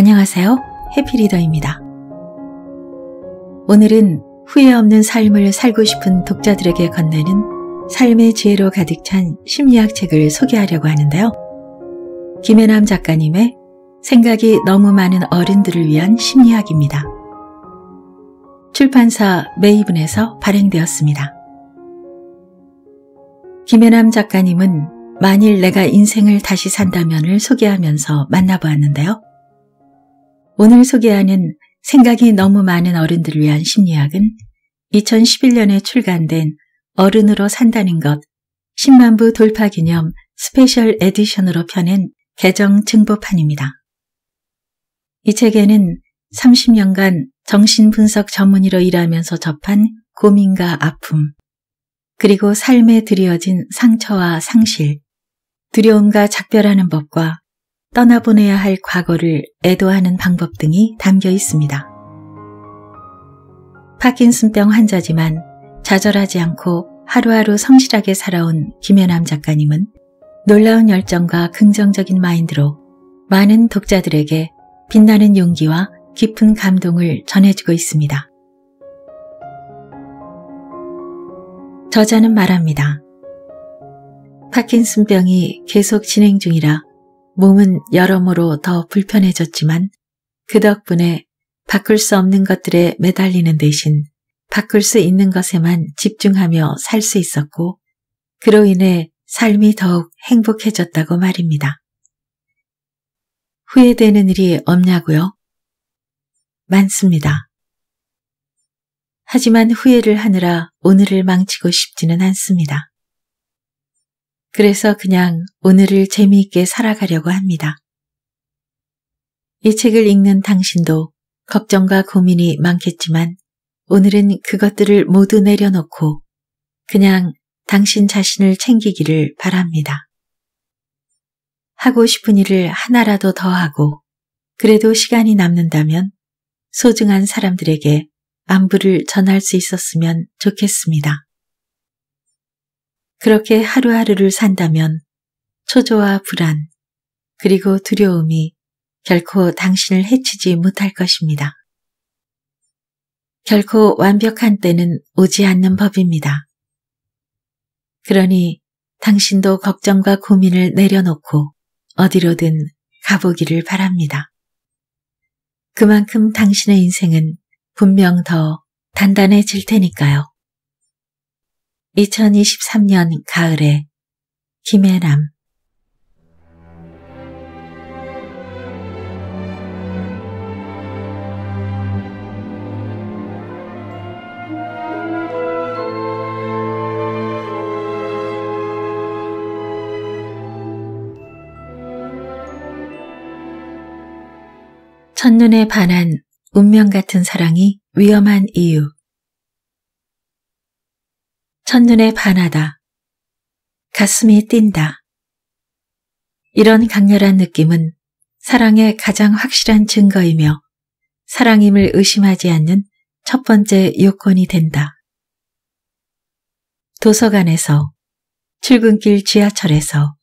안녕하세요. 해피리더입니다. 오늘은 후회 없는 삶을 살고 싶은 독자들에게 건네는 삶의 지혜로 가득 찬 심리학 책을 소개하려고 하는데요. 김혜남 작가님의 생각이 너무 많은 어른들을 위한 심리학입니다. 출판사 메이븐에서 발행되었습니다. 김혜남 작가님은 만일 내가 인생을 다시 산다면을 소개하면서 만나보았는데요. 오늘 소개하는 생각이 너무 많은 어른들을 위한 심리학은 2011년에 출간된 어른으로 산다는 것 10만부 돌파 기념 스페셜 에디션으로 펴낸 개정 증보판입니다. 이 책에는 30년간 정신분석 전문의로 일하면서 접한 고민과 아픔, 그리고 삶에 드리어진 상처와 상실, 두려움과 작별하는 법과 떠나보내야 할 과거를 애도하는 방법 등이 담겨 있습니다. 파킨슨병 환자지만 좌절하지 않고 하루하루 성실하게 살아온 김연암 작가님은 놀라운 열정과 긍정적인 마인드로 많은 독자들에게 빛나는 용기와 깊은 감동을 전해주고 있습니다. 저자는 말합니다. 파킨슨병이 계속 진행 중이라 몸은 여러모로 더 불편해졌지만 그 덕분에 바꿀 수 없는 것들에 매달리는 대신 바꿀 수 있는 것에만 집중하며 살 수 있었고 그로 인해 삶이 더욱 행복해졌다고 말입니다. 후회되는 일이 없냐고요? 많습니다. 하지만 후회를 하느라 오늘을 망치고 싶지는 않습니다. 그래서 그냥 오늘을 재미있게 살아가려고 합니다. 이 책을 읽는 당신도 걱정과 고민이 많겠지만 오늘은 그것들을 모두 내려놓고 그냥 당신 자신을 챙기기를 바랍니다. 하고 싶은 일을 하나라도 더 하고 그래도 시간이 남는다면 소중한 사람들에게 안부를 전할 수 있었으면 좋겠습니다. 그렇게 하루하루를 산다면 초조와 불안, 그리고 두려움이 결코 당신을 해치지 못할 것입니다. 결코 완벽한 때는 오지 않는 법입니다. 그러니 당신도 걱정과 고민을 내려놓고 어디로든 가보기를 바랍니다. 그만큼 당신의 인생은 분명 더 단단해질 테니까요. 2023년 가을에 김혜람 첫눈에 반한 운명 같은 사랑이 위험한 이유 첫눈에 반하다. 가슴이 뛴다. 이런 강렬한 느낌은 사랑의 가장 확실한 증거이며 사랑임을 의심하지 않는 첫 번째 요건이 된다. 도서관에서, 출근길 지하철에서,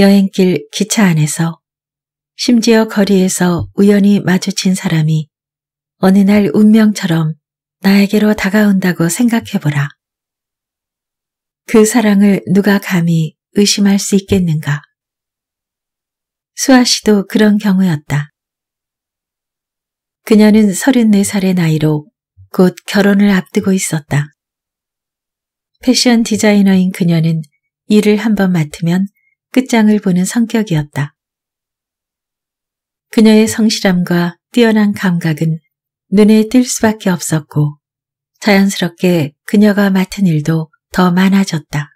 여행길 기차 안에서, 심지어 거리에서 우연히 마주친 사람이 어느 날 운명처럼 나에게로 다가온다고 생각해보라. 그 사랑을 누가 감히 의심할 수 있겠는가. 수아 씨도 그런 경우였다. 그녀는 34살의 나이로 곧 결혼을 앞두고 있었다. 패션 디자이너인 그녀는 일을 한번 맡으면 끝장을 보는 성격이었다. 그녀의 성실함과 뛰어난 감각은 눈에 띌 수밖에 없었고 자연스럽게 그녀가 맡은 일도 더 많아졌다.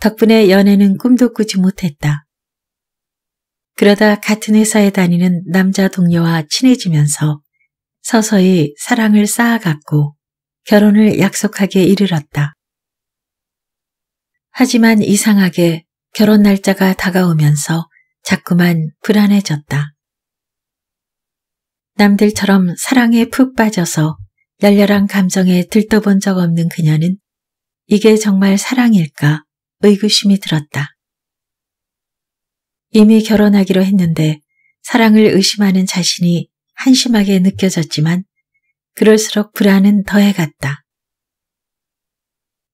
덕분에 연애는 꿈도 꾸지 못했다. 그러다 같은 회사에 다니는 남자 동료와 친해지면서 서서히 사랑을 쌓아갔고 결혼을 약속하게 이르렀다. 하지만 이상하게 결혼 날짜가 다가오면서 자꾸만 불안해졌다. 남들처럼 사랑에 푹 빠져서 열렬한 감정에 들떠본 적 없는 그녀는 이게 정말 사랑일까 의구심이 들었다. 이미 결혼하기로 했는데 사랑을 의심하는 자신이 한심하게 느껴졌지만 그럴수록 불안은 더해갔다.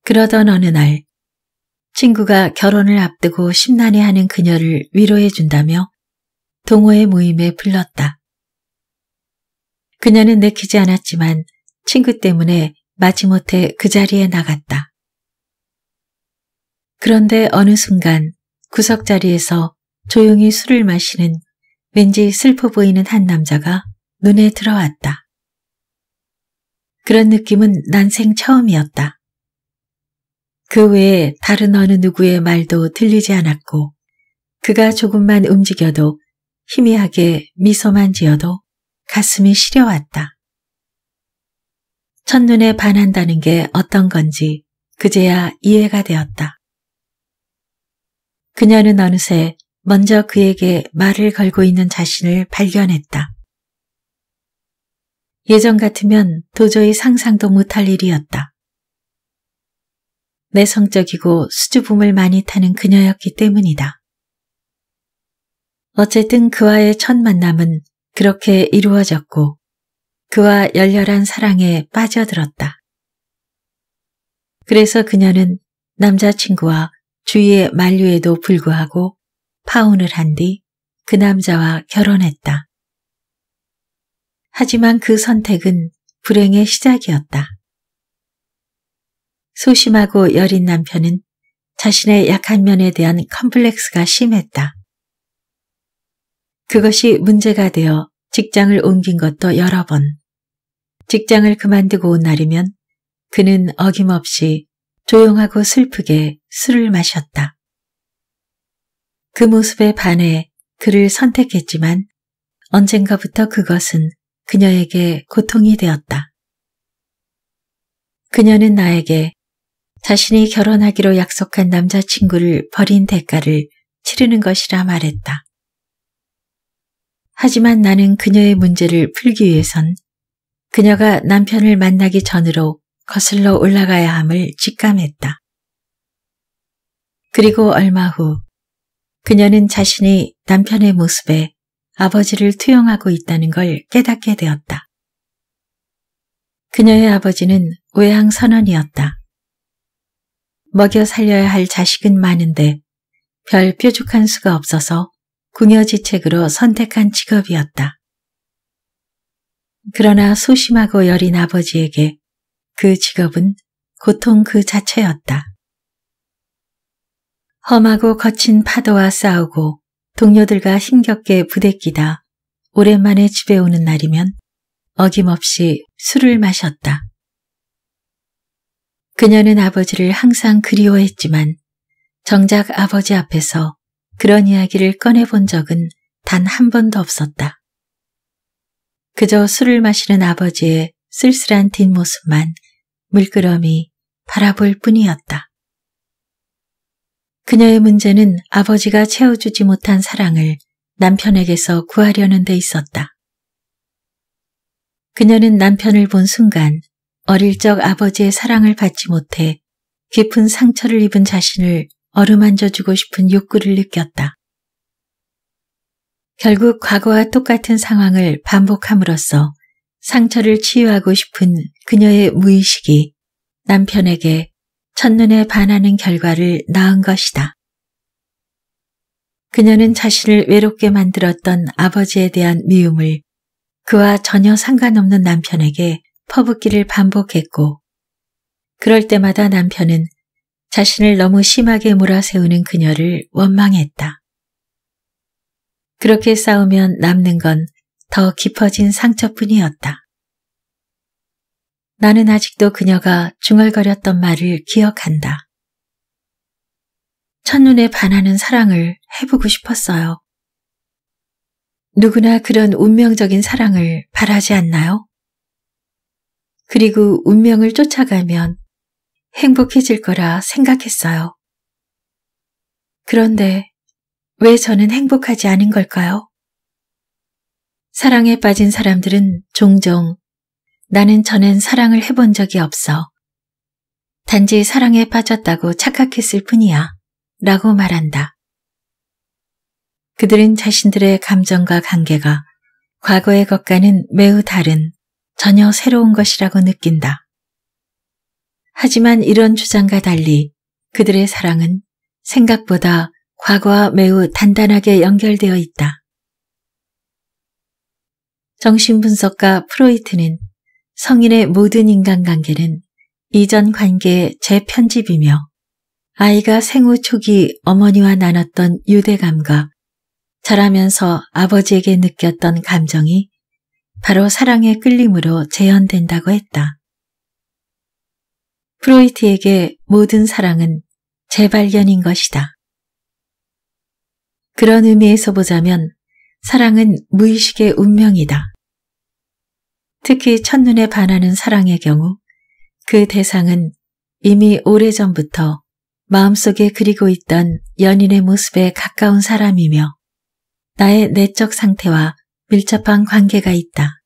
그러던 어느 날 친구가 결혼을 앞두고 심란해하는 그녀를 위로해준다며 동호회 모임에 불렀다. 그녀는 내키지 않았지만 친구 때문에 마지못해 그 자리에 나갔다. 그런데 어느 순간 구석자리에서 조용히 술을 마시는 왠지 슬퍼 보이는 한 남자가 눈에 들어왔다. 그런 느낌은 난생 처음이었다. 그 외에 다른 어느 누구의 말도 들리지 않았고 그가 조금만 움직여도 희미하게 미소만 지어도 가슴이 시려왔다. 첫눈에 반한다는 게 어떤 건지 그제야 이해가 되었다. 그녀는 어느새 먼저 그에게 말을 걸고 있는 자신을 발견했다. 예전 같으면 도저히 상상도 못할 일이었다. 내성적이고 수줍음을 많이 타는 그녀였기 때문이다. 어쨌든 그와의 첫 만남은 그렇게 이루어졌고 그와 열렬한 사랑에 빠져들었다. 그래서 그녀는 남자친구와 주위의 만류에도 불구하고 파혼을 한 뒤 그 남자와 결혼했다. 하지만 그 선택은 불행의 시작이었다. 소심하고 여린 남편은 자신의 약한 면에 대한 컴플렉스가 심했다. 그것이 문제가 되어 직장을 옮긴 것도 여러 번. 직장을 그만두고 온 날이면 그는 어김없이 조용하고 슬프게 술을 마셨다. 그 모습에 반해 그를 선택했지만 언젠가부터 그것은 그녀에게 고통이 되었다. 그녀는 나에게 자신이 결혼하기로 약속한 남자친구를 버린 대가를 치르는 것이라 말했다. 하지만 나는 그녀의 문제를 풀기 위해선 그녀가 남편을 만나기 전으로 거슬러 올라가야 함을 직감했다. 그리고 얼마 후 그녀는 자신의 남편의 모습에 아버지를 투영하고 있다는 걸 깨닫게 되었다. 그녀의 아버지는 외항 선언이었다 먹여 살려야 할 자식은 많은데 별 뾰족한 수가 없어서 궁여지책으로 선택한 직업이었다. 그러나 소심하고 여린 아버지에게 그 직업은 고통 그 자체였다. 험하고 거친 파도와 싸우고 동료들과 힘겹게 부대끼다 오랜만에 집에 오는 날이면 어김없이 술을 마셨다. 그녀는 아버지를 항상 그리워했지만 정작 아버지 앞에서 그런 이야기를 꺼내본 적은 단 한 번도 없었다. 그저 술을 마시는 아버지의 쓸쓸한 뒷모습만 물끄러미 바라볼 뿐이었다. 그녀의 문제는 아버지가 채워주지 못한 사랑을 남편에게서 구하려는 데 있었다. 그녀는 남편을 본 순간 어릴 적 아버지의 사랑을 받지 못해 깊은 상처를 입은 자신을 어루만져주고 싶은 욕구를 느꼈다. 결국 과거와 똑같은 상황을 반복함으로써 상처를 치유하고 싶은 그녀의 무의식이 남편에게 첫눈에 반하는 결과를 낳은 것이다. 그녀는 자신을 외롭게 만들었던 아버지에 대한 미움을 그와 전혀 상관없는 남편에게 퍼붓기를 반복했고 그럴 때마다 남편은 자신을 너무 심하게 몰아세우는 그녀를 원망했다. 그렇게 싸우면 남는 건 더 깊어진 상처뿐이었다. 나는 아직도 그녀가 중얼거렸던 말을 기억한다. 첫눈에 반하는 사랑을 해보고 싶었어요. 누구나 그런 운명적인 사랑을 바라지 않나요? 그리고 운명을 쫓아가면 행복해질 거라 생각했어요. 그런데 왜 저는 행복하지 않은 걸까요? 사랑에 빠진 사람들은 종종 나는 저는 사랑을 해본 적이 없어. 단지 사랑에 빠졌다고 착각했을 뿐이야. 라고 말한다. 그들은 자신들의 감정과 관계가 과거의 것과는 매우 다른 전혀 새로운 것이라고 느낀다. 하지만 이런 주장과 달리 그들의 사랑은 생각보다 과거와 매우 단단하게 연결되어 있다. 정신분석가 프로이트는 성인의 모든 인간관계는 이전 관계의 재편집이며 아이가 생후 초기 어머니와 나눴던 유대감과 자라면서 아버지에게 느꼈던 감정이 바로 사랑의 끌림으로 재현된다고 했다. 프로이트에게 모든 사랑은 재발견인 것이다. 그런 의미에서 보자면 사랑은 무의식의 운명이다. 특히 첫눈에 반하는 사랑의 경우 그 대상은 이미 오래전부터 마음속에 그리고 있던 연인의 모습에 가까운 사람이며 나의 내적 상태와 밀접한 관계가 있다.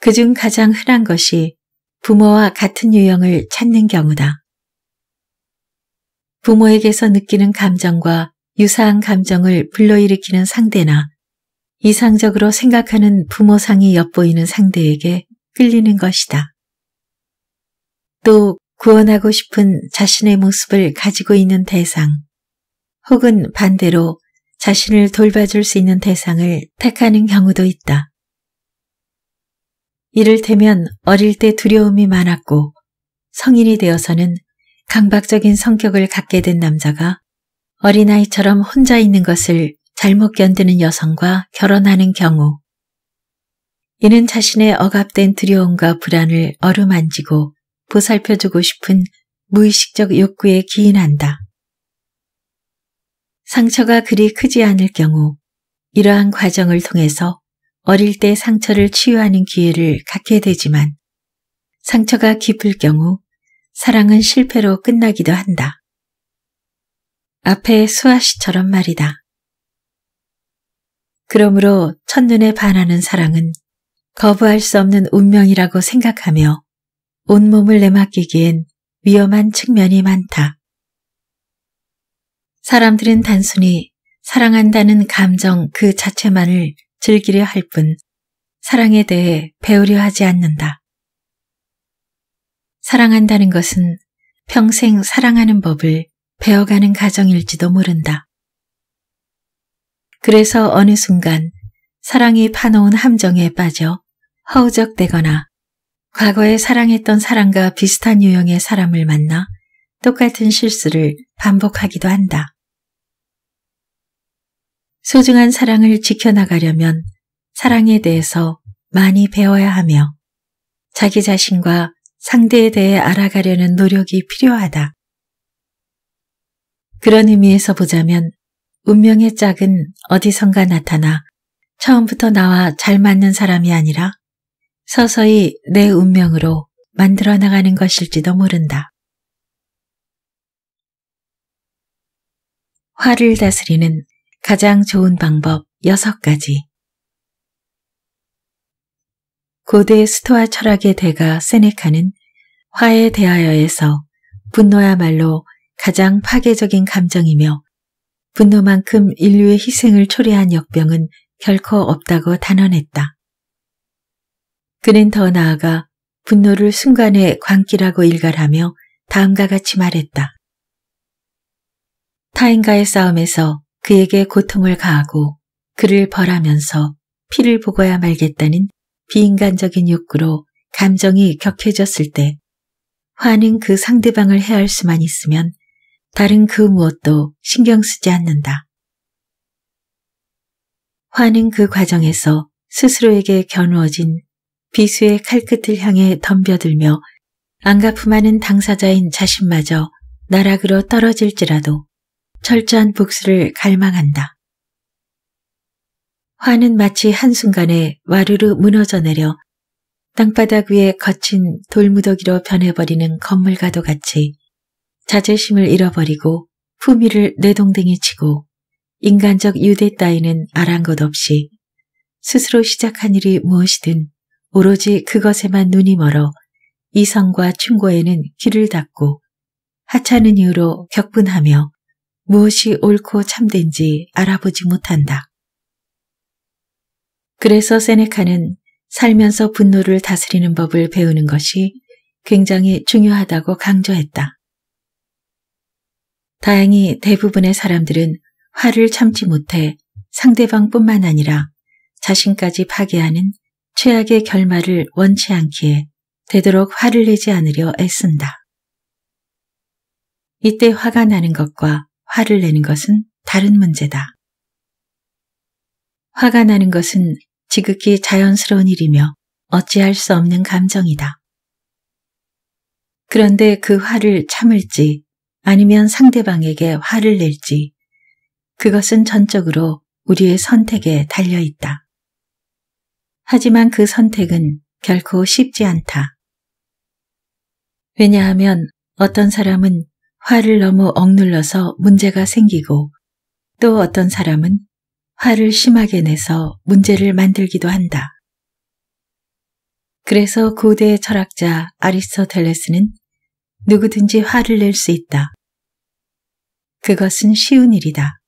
그중 가장 흔한 것이 부모와 같은 유형을 찾는 경우다. 부모에게서 느끼는 감정과 유사한 감정을 불러일으키는 상대나 이상적으로 생각하는 부모상이 엿보이는 상대에게 끌리는 것이다. 또 구원하고 싶은 자신의 모습을 가지고 있는 대상 혹은 반대로 자신을 돌봐줄 수 있는 대상을 택하는 경우도 있다. 이를테면 어릴 때 두려움이 많았고 성인이 되어서는 강박적인 성격을 갖게 된 남자가 어린아이처럼 혼자 있는 것을 잘못 견디는 여성과 결혼하는 경우 이는 자신의 억압된 두려움과 불안을 어루만지고 보살펴주고 싶은 무의식적 욕구에 기인한다. 상처가 그리 크지 않을 경우 이러한 과정을 통해서 어릴 때 상처를 치유하는 기회를 갖게 되지만 상처가 깊을 경우 사랑은 실패로 끝나기도 한다. 앞에 수아씨처럼 말이다. 그러므로 첫눈에 반하는 사랑은 거부할 수 없는 운명이라고 생각하며 온몸을 내맡기기엔 위험한 측면이 많다. 사람들은 단순히 사랑한다는 감정 그 자체만을 즐기려 할 뿐 사랑에 대해 배우려 하지 않는다. 사랑한다는 것은 평생 사랑하는 법을 배워가는 가정일지도 모른다. 그래서 어느 순간 사랑이 파놓은 함정에 빠져 허우적대거나 과거에 사랑했던 사람과 비슷한 유형의 사람을 만나 똑같은 실수를 반복하기도 한다. 소중한 사랑을 지켜나가려면 사랑에 대해서 많이 배워야 하며 자기 자신과 상대에 대해 알아가려는 노력이 필요하다. 그런 의미에서 보자면 운명의 짝은 어디선가 나타나 처음부터 나와 잘 맞는 사람이 아니라 서서히 내 운명으로 만들어 나가는 것일지도 모른다. 화를 다스리는 가장 좋은 방법 6가지 고대 스토아 철학의 대가 세네카는 화에 대하여에서 분노야말로 가장 파괴적인 감정이며 분노만큼 인류의 희생을 초래한 역병은 결코 없다고 단언했다. 그는 더 나아가 분노를 순간의 광기라고 일갈하며 다음과 같이 말했다. 타인과의 싸움에서 그에게 고통을 가하고 그를 벌하면서 피를 보고야 말겠다는 비인간적인 욕구로 감정이 격해졌을 때 화는 그 상대방을 해할 수만 있으면 다른 그 무엇도 신경 쓰지 않는다. 화는 그 과정에서 스스로에게 겨누어진 비수의 칼끝을 향해 덤벼들며 안가품하는 당사자인 자신마저 나락으로 떨어질지라도 철저한 복수를 갈망한다. 화는 마치 한순간에 와르르 무너져 내려 땅바닥 위에 거친 돌무더기로 변해버리는 건물가도 같이 자제심을 잃어버리고 품위를 내동댕이 치고 인간적 유대 따위는 아랑곳 없이 스스로 시작한 일이 무엇이든 오로지 그것에만 눈이 멀어 이성과 충고에는 귀를 닫고 하찮은 이유로 격분하며 무엇이 옳고 참된지 알아보지 못한다. 그래서 세네카는 살면서 분노를 다스리는 법을 배우는 것이 굉장히 중요하다고 강조했다. 다행히 대부분의 사람들은 화를 참지 못해 상대방뿐만 아니라 자신까지 파괴하는 최악의 결말을 원치 않기에 되도록 화를 내지 않으려 애쓴다. 이때 화가 나는 것과 화를 내는 것은 다른 문제다. 화가 나는 것은 지극히 자연스러운 일이며 어찌할 수 없는 감정이다. 그런데 그 화를 참을지 아니면 상대방에게 화를 낼지 그것은 전적으로 우리의 선택에 달려 있다. 하지만 그 선택은 결코 쉽지 않다. 왜냐하면 어떤 사람은 화를 너무 억눌러서 문제가 생기고 또 어떤 사람은 화를 심하게 내서 문제를 만들기도 한다. 그래서 고대 철학자 아리스토텔레스는 누구든지 화를 낼 수 있다. 그것은 쉬운 일이다.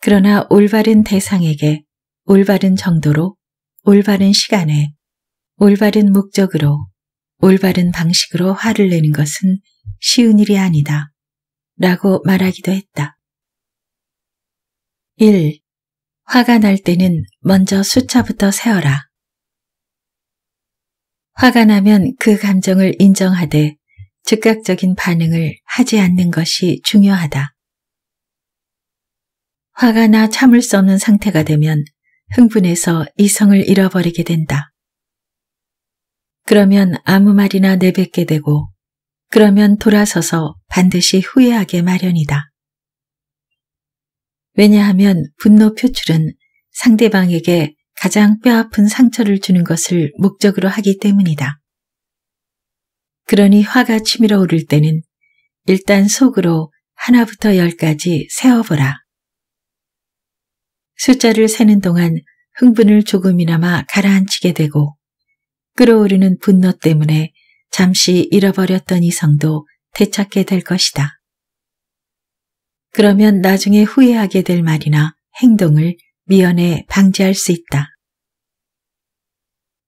그러나 올바른 대상에게 올바른 정도로 올바른 시간에 올바른 목적으로 올바른 방식으로 화를 내는 것은 쉬운 일이 아니다. 라고 말하기도 했다. 1. 화가 날 때는 먼저 수차부터 세어라. 화가 나면 그 감정을 인정하되 즉각적인 반응을 하지 않는 것이 중요하다. 화가 나 참을 수 없는 상태가 되면 흥분해서 이성을 잃어버리게 된다. 그러면 아무 말이나 내뱉게 되고 그러면 돌아서서 반드시 후회하게 마련이다. 왜냐하면 분노 표출은 상대방에게 가장 뼈아픈 상처를 주는 것을 목적으로 하기 때문이다. 그러니 화가 치밀어 오를 때는 일단 속으로 하나부터 열까지 세어보라. 숫자를 세는 동안 흥분을 조금이나마 가라앉히게 되고 끓어오르는 분노 때문에 잠시 잃어버렸던 이성도 되찾게 될 것이다. 그러면 나중에 후회하게 될 말이나 행동을 미연에 방지할 수 있다.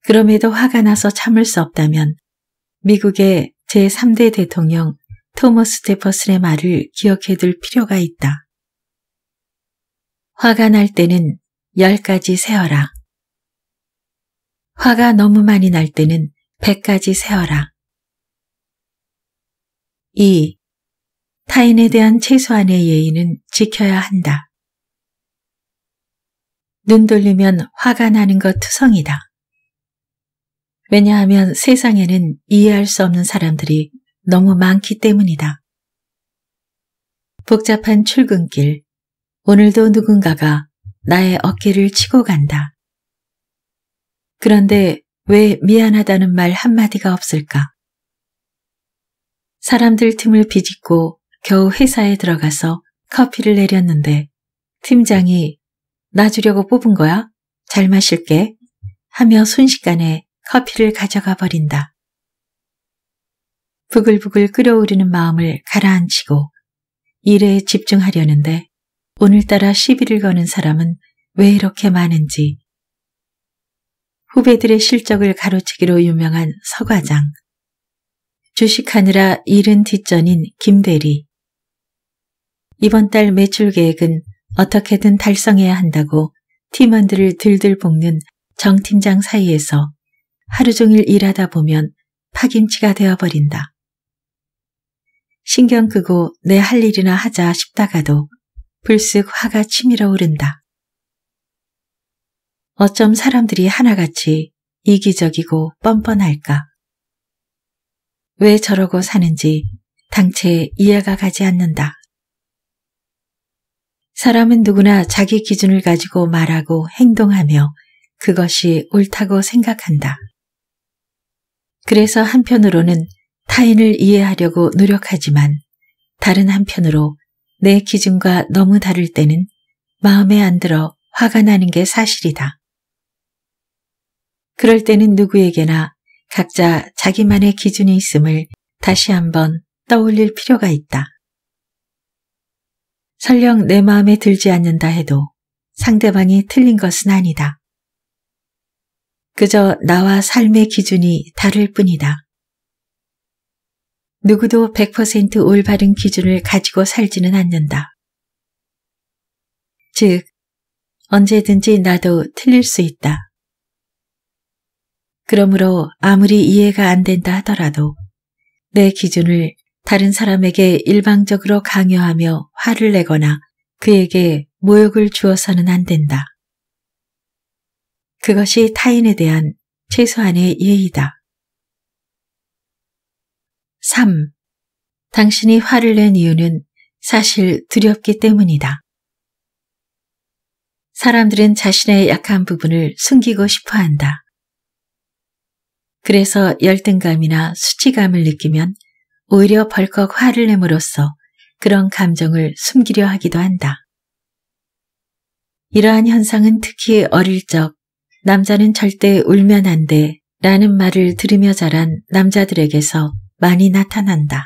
그럼에도 화가 나서 참을 수 없다면 미국의 제3대 대통령 토머스 데퍼슨의 말을 기억해둘 필요가 있다. 화가 날 때는 10가지 세어라. 화가 너무 많이 날 때는 100가지 세어라. 2. 타인에 대한 최소한의 예의는 지켜야 한다. 눈 돌리면 화가 나는 것 투성이다. 왜냐하면 세상에는 이해할 수 없는 사람들이 너무 많기 때문이다. 복잡한 출근길, 오늘도 누군가가 나의 어깨를 치고 간다. 그런데 왜 미안하다는 말 한마디가 없을까? 사람들 틈을 비집고 겨우 회사에 들어가서 커피를 내렸는데 팀장이 나 주려고 뽑은 거야? 잘 마실게. 하며 순식간에 커피를 가져가 버린다. 부글부글 끓어오르는 마음을 가라앉히고 일에 집중하려는데 오늘따라 시비를 거는 사람은 왜 이렇게 많은지 후배들의 실적을 가로치기로 유명한 서과장 주식하느라 잃은 뒷전인 김대리. 이번 달 매출 계획은 어떻게든 달성해야 한다고 팀원들을 들들 볶는 정팀장 사이에서 하루 종일 일하다 보면 파김치가 되어버린다. 신경 끄고 내 할 일이나 하자 싶다가도 불쑥 화가 치밀어 오른다. 어쩜 사람들이 하나같이 이기적이고 뻔뻔할까? 왜 저러고 사는지 당체 이해가 가지 않는다. 사람은 누구나 자기 기준을 가지고 말하고 행동하며 그것이 옳다고 생각한다. 그래서 한편으로는 타인을 이해하려고 노력하지만 다른 한편으로 내 기준과 너무 다를 때는 마음에 안 들어 화가 나는 게 사실이다. 그럴 때는 누구에게나 각자 자기만의 기준이 있음을 다시 한번 떠올릴 필요가 있다. 설령 내 마음에 들지 않는다 해도 상대방이 틀린 것은 아니다. 그저 나와 삶의 기준이 다를 뿐이다. 누구도 100% 올바른 기준을 가지고 살지는 않는다. 즉, 언제든지 나도 틀릴 수 있다. 그러므로 아무리 이해가 안 된다 하더라도 내 기준을 다른 사람에게 일방적으로 강요하며 화를 내거나 그에게 모욕을 주어서는 안 된다. 그것이 타인에 대한 최소한의 예의다. 3. 당신이 화를 낸 이유는 사실 두렵기 때문이다. 사람들은 자신의 약한 부분을 숨기고 싶어 한다. 그래서 열등감이나 수치감을 느끼면 오히려 벌컥 화를 내므로써 그런 감정을 숨기려 하기도 한다. 이러한 현상은 특히 어릴 적 남자는 절대 울면 안 돼 라는 말을 들으며 자란 남자들에게서 많이 나타난다.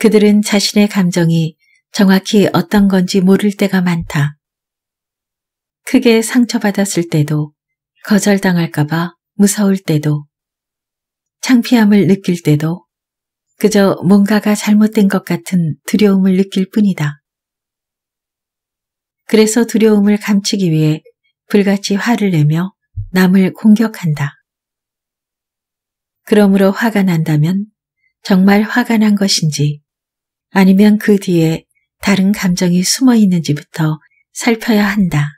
그들은 자신의 감정이 정확히 어떤 건지 모를 때가 많다. 크게 상처받았을 때도 거절당할까봐 무서울 때도 창피함을 느낄 때도 그저 뭔가가 잘못된 것 같은 두려움을 느낄 뿐이다. 그래서 두려움을 감추기 위해 불같이 화를 내며 남을 공격한다. 그러므로 화가 난다면 정말 화가 난 것인지 아니면 그 뒤에 다른 감정이 숨어 있는지부터 살펴야 한다.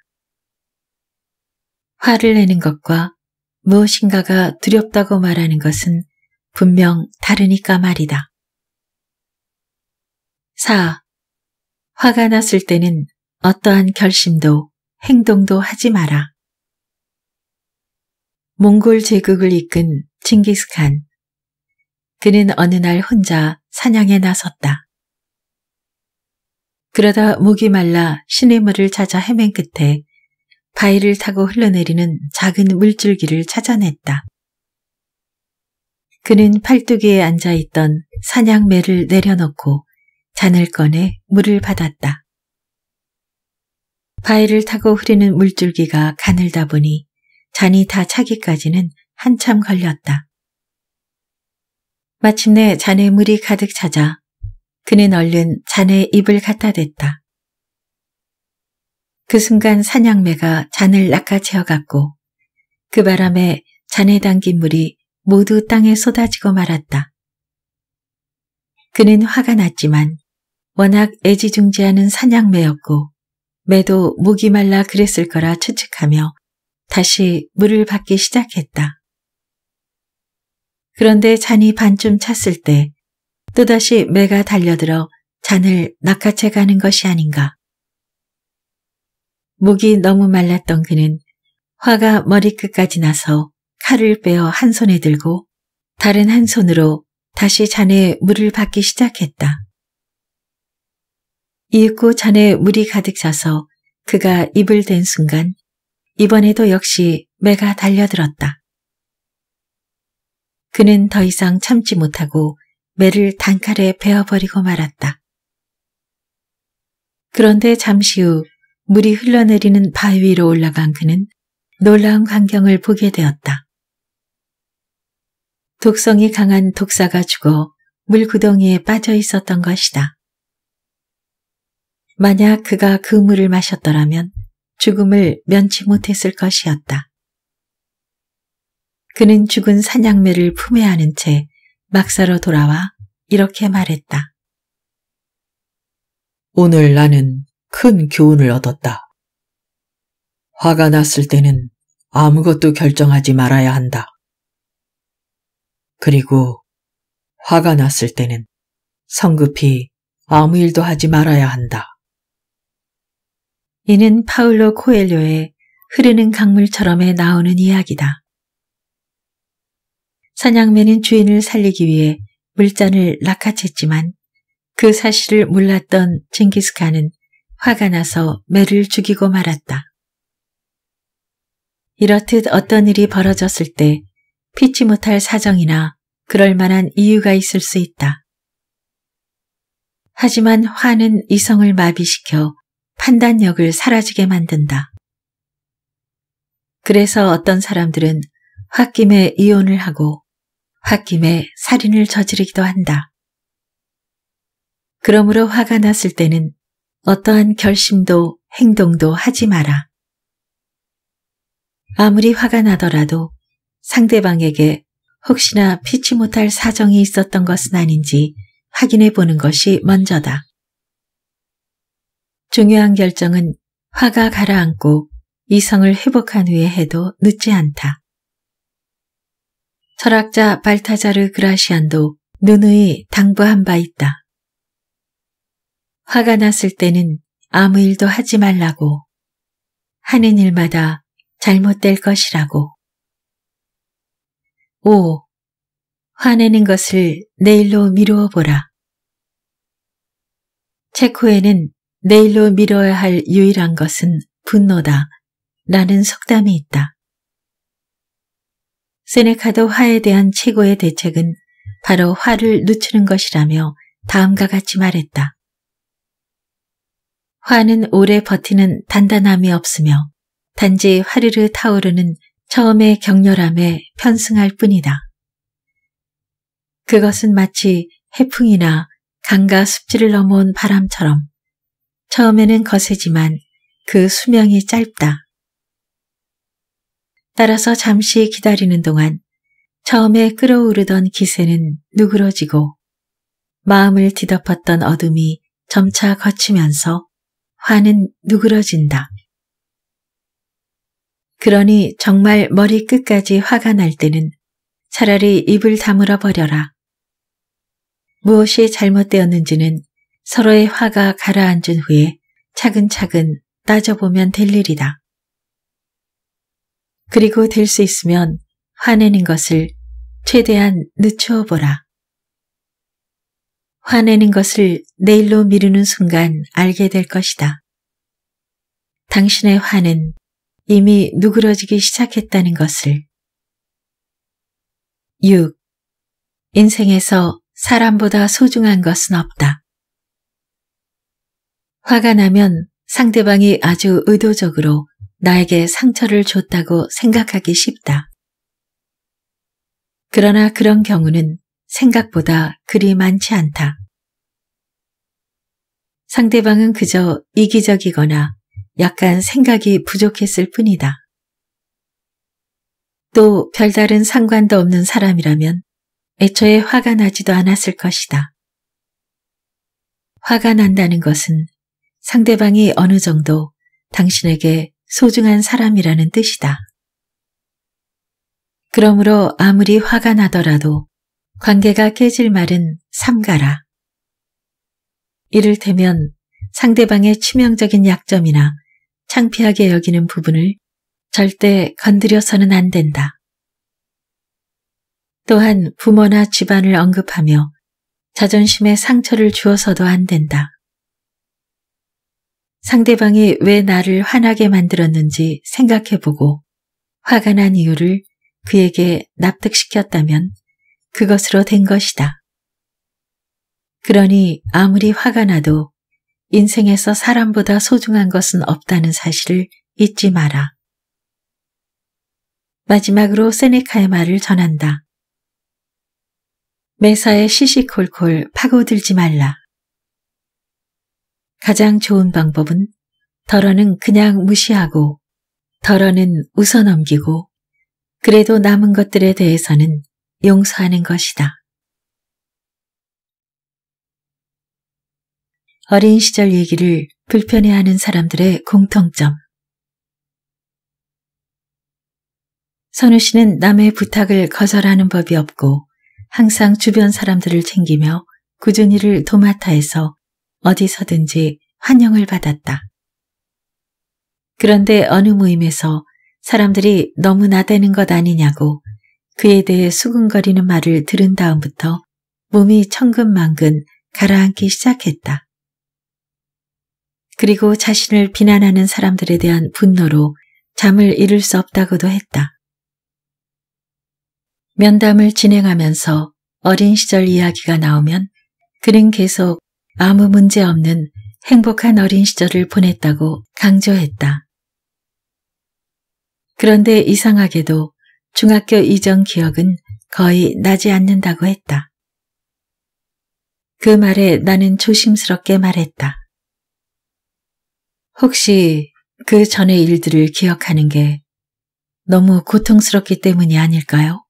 화를 내는 것과 무엇인가가 두렵다고 말하는 것은 분명 다르니까 말이다. 4. 화가 났을 때는 어떠한 결심도 행동도 하지 마라. 몽골 제국을 이끈 징기스칸 그는 어느 날 혼자 사냥에 나섰다. 그러다 목이 말라 시냇물을 찾아 헤맨 끝에 바위를 타고 흘러내리는 작은 물줄기를 찾아냈다. 그는 팔뚝에 앉아있던 사냥매를 내려놓고 잔을 꺼내 물을 받았다. 바위를 타고 흐르는 물줄기가 가늘다 보니 잔이 다 차기까지는 한참 걸렸다. 마침내 잔에 물이 가득 차자 그는 얼른 잔에 입을 갖다 댔다. 그 순간 사냥매가 잔을 낚아채어갔고 그 바람에 잔에 담긴 물이 모두 땅에 쏟아지고 말았다. 그는 화가 났지만 워낙 애지중지하는 사냥매였고 매도 목이 말라 그랬을 거라 추측하며 다시 물을 받기 시작했다. 그런데 잔이 반쯤 찼을 때 또다시 매가 달려들어 잔을 낚아채 가는 것이 아닌가. 목이 너무 말랐던 그는 화가 머리끝까지 나서 칼을 빼어 한 손에 들고 다른 한 손으로 다시 잔에 물을 받기 시작했다. 이윽고 잔에 물이 가득 차서 그가 입을 댄 순간 이번에도 역시 매가 달려들었다. 그는 더 이상 참지 못하고 매를 단칼에 베어버리고 말았다. 그런데 잠시 후 물이 흘러내리는 바위 위로 올라간 그는 놀라운 광경을 보게 되었다. 독성이 강한 독사가 죽어 물구덩이에 빠져 있었던 것이다. 만약 그가 그 물을 마셨더라면 죽음을 면치 못했을 것이었다. 그는 죽은 사냥매를 품에 안은 채 막사로 돌아와 이렇게 말했다. 오늘 나는 큰 교훈을 얻었다. 화가 났을 때는 아무것도 결정하지 말아야 한다. 그리고 화가 났을 때는 성급히 아무 일도 하지 말아야 한다. 이는 파울로 코엘료의 흐르는 강물처럼에 나오는 이야기다. 사냥매는 주인을 살리기 위해 물잔을 낚아챘지만 그 사실을 몰랐던 징기스칸은 화가 나서 매를 죽이고 말았다. 이렇듯 어떤 일이 벌어졌을 때 피치 못할 사정이나 그럴 만한 이유가 있을 수 있다. 하지만 화는 이성을 마비시켜 판단력을 사라지게 만든다. 그래서 어떤 사람들은 홧김에 이혼을 하고 홧김에 살인을 저지르기도 한다. 그러므로 화가 났을 때는 어떠한 결심도 행동도 하지 마라. 아무리 화가 나더라도 상대방에게 혹시나 피치 못할 사정이 있었던 것은 아닌지 확인해 보는 것이 먼저다. 중요한 결정은 화가 가라앉고 이성을 회복한 후에 해도 늦지 않다. 철학자 발타자르 그라시안도 누누이 당부한 바 있다. 화가 났을 때는 아무 일도 하지 말라고. 하는 일마다 잘못될 것이라고. 5. 화내는 것을 내일로 미루어 보라. 체코에는 내일로 미뤄야 할 유일한 것은 분노다. 라는 속담이 있다. 세네카도 화에 대한 최고의 대책은 바로 화를 늦추는 것이라며 다음과 같이 말했다. 화는 오래 버티는 단단함이 없으며 단지 화르르 타오르는 처음의 격렬함에 편승할 뿐이다. 그것은 마치 해풍이나 강과 습지를 넘어온 바람처럼 처음에는 거세지만 그 수명이 짧다. 따라서 잠시 기다리는 동안 처음에 끓어오르던 기세는 누그러지고 마음을 뒤덮었던 어둠이 점차 거치면서 화는 누그러진다. 그러니 정말 머리끝까지 화가 날 때는 차라리 입을 다물어 버려라. 무엇이 잘못되었는지는 서로의 화가 가라앉은 후에 차근차근 따져보면 될 일이다. 그리고 될 수 있으면 화내는 것을 최대한 늦춰 보라. 화내는 것을 내일로 미루는 순간 알게 될 것이다. 당신의 화는 이미 누그러지기 시작했다는 것을. 6. 인생에서 사람보다 소중한 것은 없다. 화가 나면 상대방이 아주 의도적으로 나에게 상처를 줬다고 생각하기 쉽다. 그러나 그런 경우는 생각보다 그리 많지 않다. 상대방은 그저 이기적이거나 약간 생각이 부족했을 뿐이다. 또 별다른 상관도 없는 사람이라면 애초에 화가 나지도 않았을 것이다. 화가 난다는 것은 상대방이 어느 정도 당신에게 소중한 사람이라는 뜻이다. 그러므로 아무리 화가 나더라도 관계가 깨질 말은 삼가라. 이를테면 상대방의 치명적인 약점이나 창피하게 여기는 부분을 절대 건드려서는 안 된다. 또한 부모나 집안을 언급하며 자존심에 상처를 주어서도 안 된다. 상대방이 왜 나를 화나게 만들었는지 생각해보고 화가 난 이유를 그에게 납득시켰다면 그것으로 된 것이다. 그러니 아무리 화가 나도 인생에서 사람보다 소중한 것은 없다는 사실을 잊지 마라. 마지막으로 세네카의 말을 전한다. 매사에 시시콜콜 파고들지 말라. 가장 좋은 방법은 덜어는 그냥 무시하고 덜어는 웃어넘기고 그래도 남은 것들에 대해서는 용서하는 것이다. 어린 시절 얘기를 불편해하는 사람들의 공통점. 선우 씨는 남의 부탁을 거절하는 법이 없고 항상 주변 사람들을 챙기며 꾸준히 를도맡아해서 어디서든지 환영을 받았다. 그런데 어느 모임에서 사람들이 너무 나대는 것 아니냐고 그에 대해 수근거리는 말을 들은 다음부터 몸이 천근만근 가라앉기 시작했다. 그리고 자신을 비난하는 사람들에 대한 분노로 잠을 이룰 수 없다고도 했다. 면담을 진행하면서 어린 시절 이야기가 나오면 그는 계속 아무 문제 없는 행복한 어린 시절을 보냈다고 강조했다. 그런데 이상하게도 중학교 이전 기억은 거의 나지 않는다고 했다. 그 말에 나는 조심스럽게 말했다. 혹시 그 전의 일들을 기억하는 게 너무 고통스럽기 때문이 아닐까요?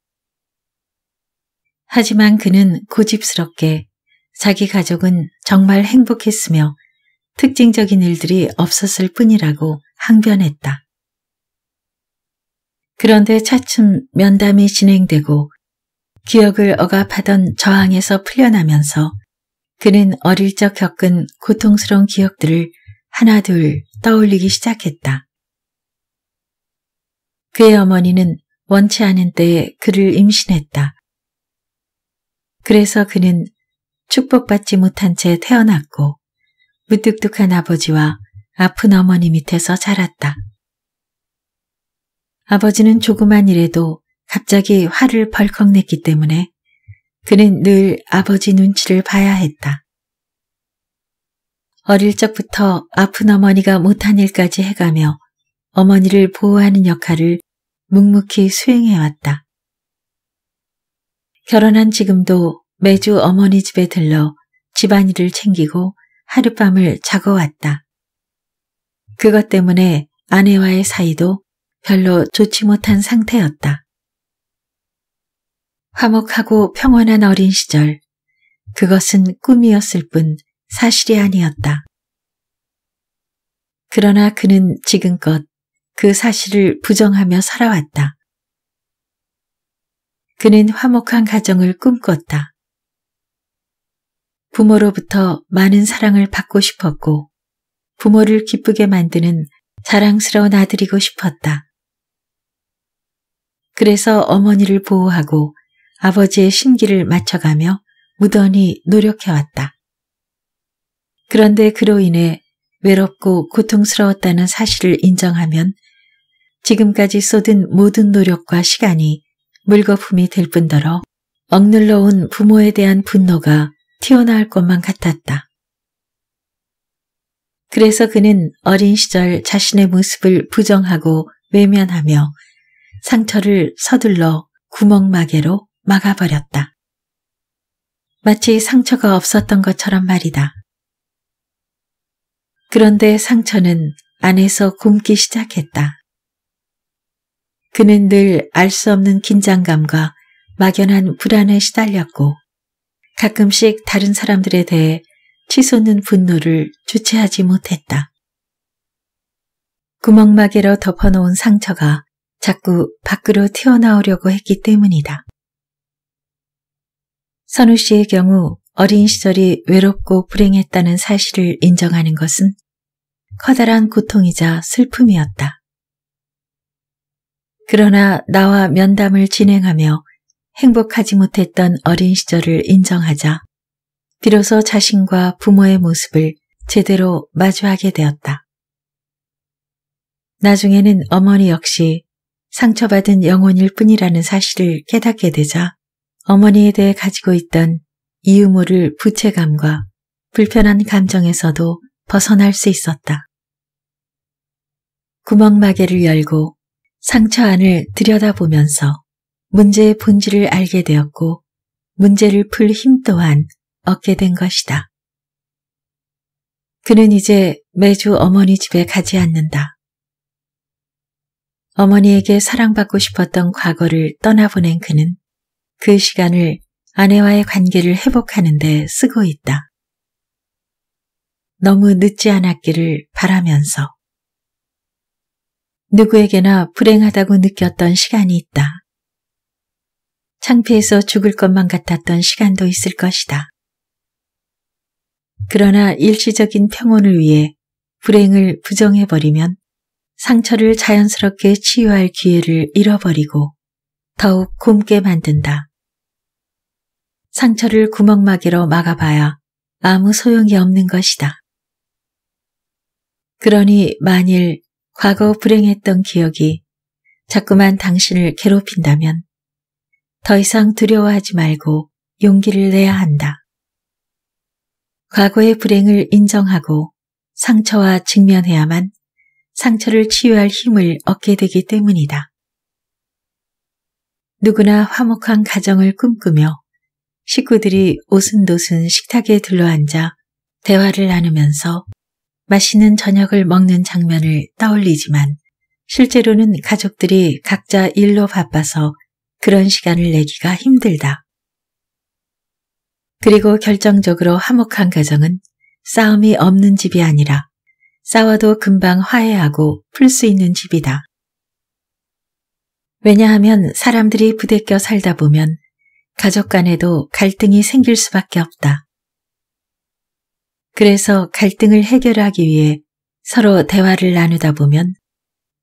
하지만 그는 고집스럽게 자기 가족은 정말 행복했으며 특징적인 일들이 없었을 뿐이라고 항변했다. 그런데 차츰 면담이 진행되고 기억을 억압하던 저항에서 풀려나면서 그는 어릴 적 겪은 고통스러운 기억들을 하나둘 떠올리기 시작했다. 그의 어머니는 원치 않은 때에 그를 임신했다. 그래서 그는 축복받지 못한 채 태어났고 무뚝뚝한 아버지와 아픈 어머니 밑에서 자랐다. 아버지는 조그만 일에도 갑자기 화를 벌컥 냈기 때문에 그는 늘 아버지 눈치를 봐야 했다. 어릴 적부터 아픈 어머니가 못한 일까지 해가며 어머니를 보호하는 역할을 묵묵히 수행해왔다. 결혼한 지금도 매주 어머니 집에 들러 집안일을 챙기고 하룻밤을 자고왔다 그것 때문에 아내와의 사이도 별로 좋지 못한 상태였다. 화목하고 평온한 어린 시절, 그것은 꿈이었을 뿐 사실이 아니었다. 그러나 그는 지금껏 그 사실을 부정하며 살아왔다. 그는 화목한 가정을 꿈꿨다. 부모로부터 많은 사랑을 받고 싶었고 부모를 기쁘게 만드는 자랑스러운 아들이고 싶었다. 그래서 어머니를 보호하고 아버지의 심기를 맞춰가며 무던히 노력해왔다. 그런데 그로 인해 외롭고 고통스러웠다는 사실을 인정하면 지금까지 쏟은 모든 노력과 시간이 물거품이 될 뿐더러 억눌러 온 부모에 대한 분노가 튀어나올 것만 같았다. 그래서 그는 어린 시절 자신의 모습을 부정하고 외면하며 상처를 서둘러 구멍마개로 막아버렸다. 마치 상처가 없었던 것처럼 말이다. 그런데 상처는 안에서 굶기 시작했다. 그는 늘 알 수 없는 긴장감과 막연한 불안에 시달렸고 가끔씩 다른 사람들에 대해 치솟는 분노를 주체하지 못했다. 구멍마개로 덮어놓은 상처가 자꾸 밖으로 튀어나오려고 했기 때문이다. 선우 씨의 경우 어린 시절이 외롭고 불행했다는 사실을 인정하는 것은 커다란 고통이자 슬픔이었다. 그러나 나와 면담을 진행하며 행복하지 못했던 어린 시절을 인정하자 비로소 자신과 부모의 모습을 제대로 마주하게 되었다. 나중에는 어머니 역시 상처받은 영혼일 뿐이라는 사실을 깨닫게 되자 어머니에 대해 가지고 있던 이유모를 부채감과 불편한 감정에서도 벗어날 수 있었다. 구멍마개를 열고 상처 안을 들여다보면서 문제의 본질을 알게 되었고 문제를 풀 힘 또한 얻게 된 것이다. 그는 이제 매주 어머니 집에 가지 않는다. 어머니에게 사랑받고 싶었던 과거를 떠나보낸 그는 그 시간을 아내와의 관계를 회복하는 데 쓰고 있다. 너무 늦지 않았기를 바라면서 누구에게나 불행하다고 느꼈던 시간이 있다. 창피해서 죽을 것만 같았던 시간도 있을 것이다. 그러나 일시적인 평온을 위해 불행을 부정해버리면 상처를 자연스럽게 치유할 기회를 잃어버리고 더욱 곰게 만든다. 상처를 구멍막이로 막아봐야 아무 소용이 없는 것이다. 그러니 만일 과거 불행했던 기억이 자꾸만 당신을 괴롭힌다면 더 이상 두려워하지 말고 용기를 내야 한다. 과거의 불행을 인정하고 상처와 직면해야만 상처를 치유할 힘을 얻게 되기 때문이다. 누구나 화목한 가정을 꿈꾸며 식구들이 오순도순 식탁에 둘러앉아 대화를 나누면서 맛있는 저녁을 먹는 장면을 떠올리지만 실제로는 가족들이 각자 일로 바빠서 그런 시간을 내기가 힘들다. 그리고 결정적으로 화목한 가정은 싸움이 없는 집이 아니라 싸워도 금방 화해하고 풀 수 있는 집이다. 왜냐하면 사람들이 부대껴 살다 보면 가족 간에도 갈등이 생길 수밖에 없다. 그래서 갈등을 해결하기 위해 서로 대화를 나누다 보면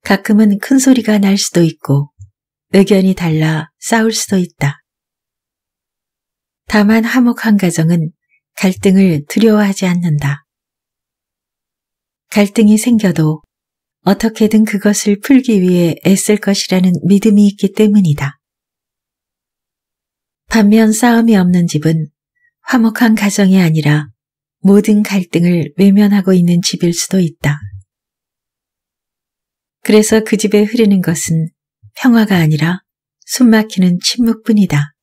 가끔은 큰 소리가 날 수도 있고 의견이 달라 싸울 수도 있다. 다만 화목한 가정은 갈등을 두려워하지 않는다. 갈등이 생겨도 어떻게든 그것을 풀기 위해 애쓸 것이라는 믿음이 있기 때문이다. 반면 싸움이 없는 집은 화목한 가정이 아니라 모든 갈등을 외면하고 있는 집일 수도 있다. 그래서 그 집에 흐르는 것은 평화가 아니라 숨막히는 침묵뿐이다.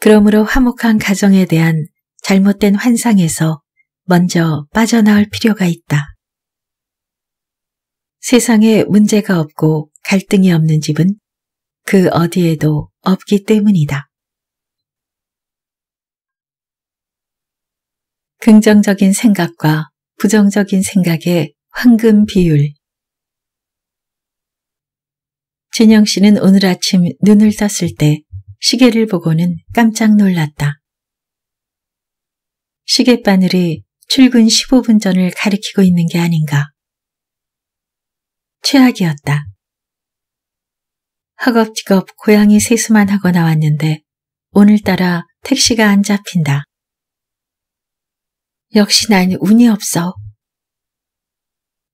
그러므로 화목한 가정에 대한 잘못된 환상에서 먼저 빠져나올 필요가 있다. 세상에 문제가 없고 갈등이 없는 집은 그 어디에도 없기 때문이다. 긍정적인 생각과 부정적인 생각의 황금 비율. 진영 씨는 오늘 아침 눈을 떴을 때 시계를 보고는 깜짝 놀랐다. 시계 바늘이 출근 15분 전을 가리키고 있는 게 아닌가. 최악이었다. 허겁지겁 고양이 세수만 하고 나왔는데 오늘따라 택시가 안 잡힌다. 역시 난 운이 없어.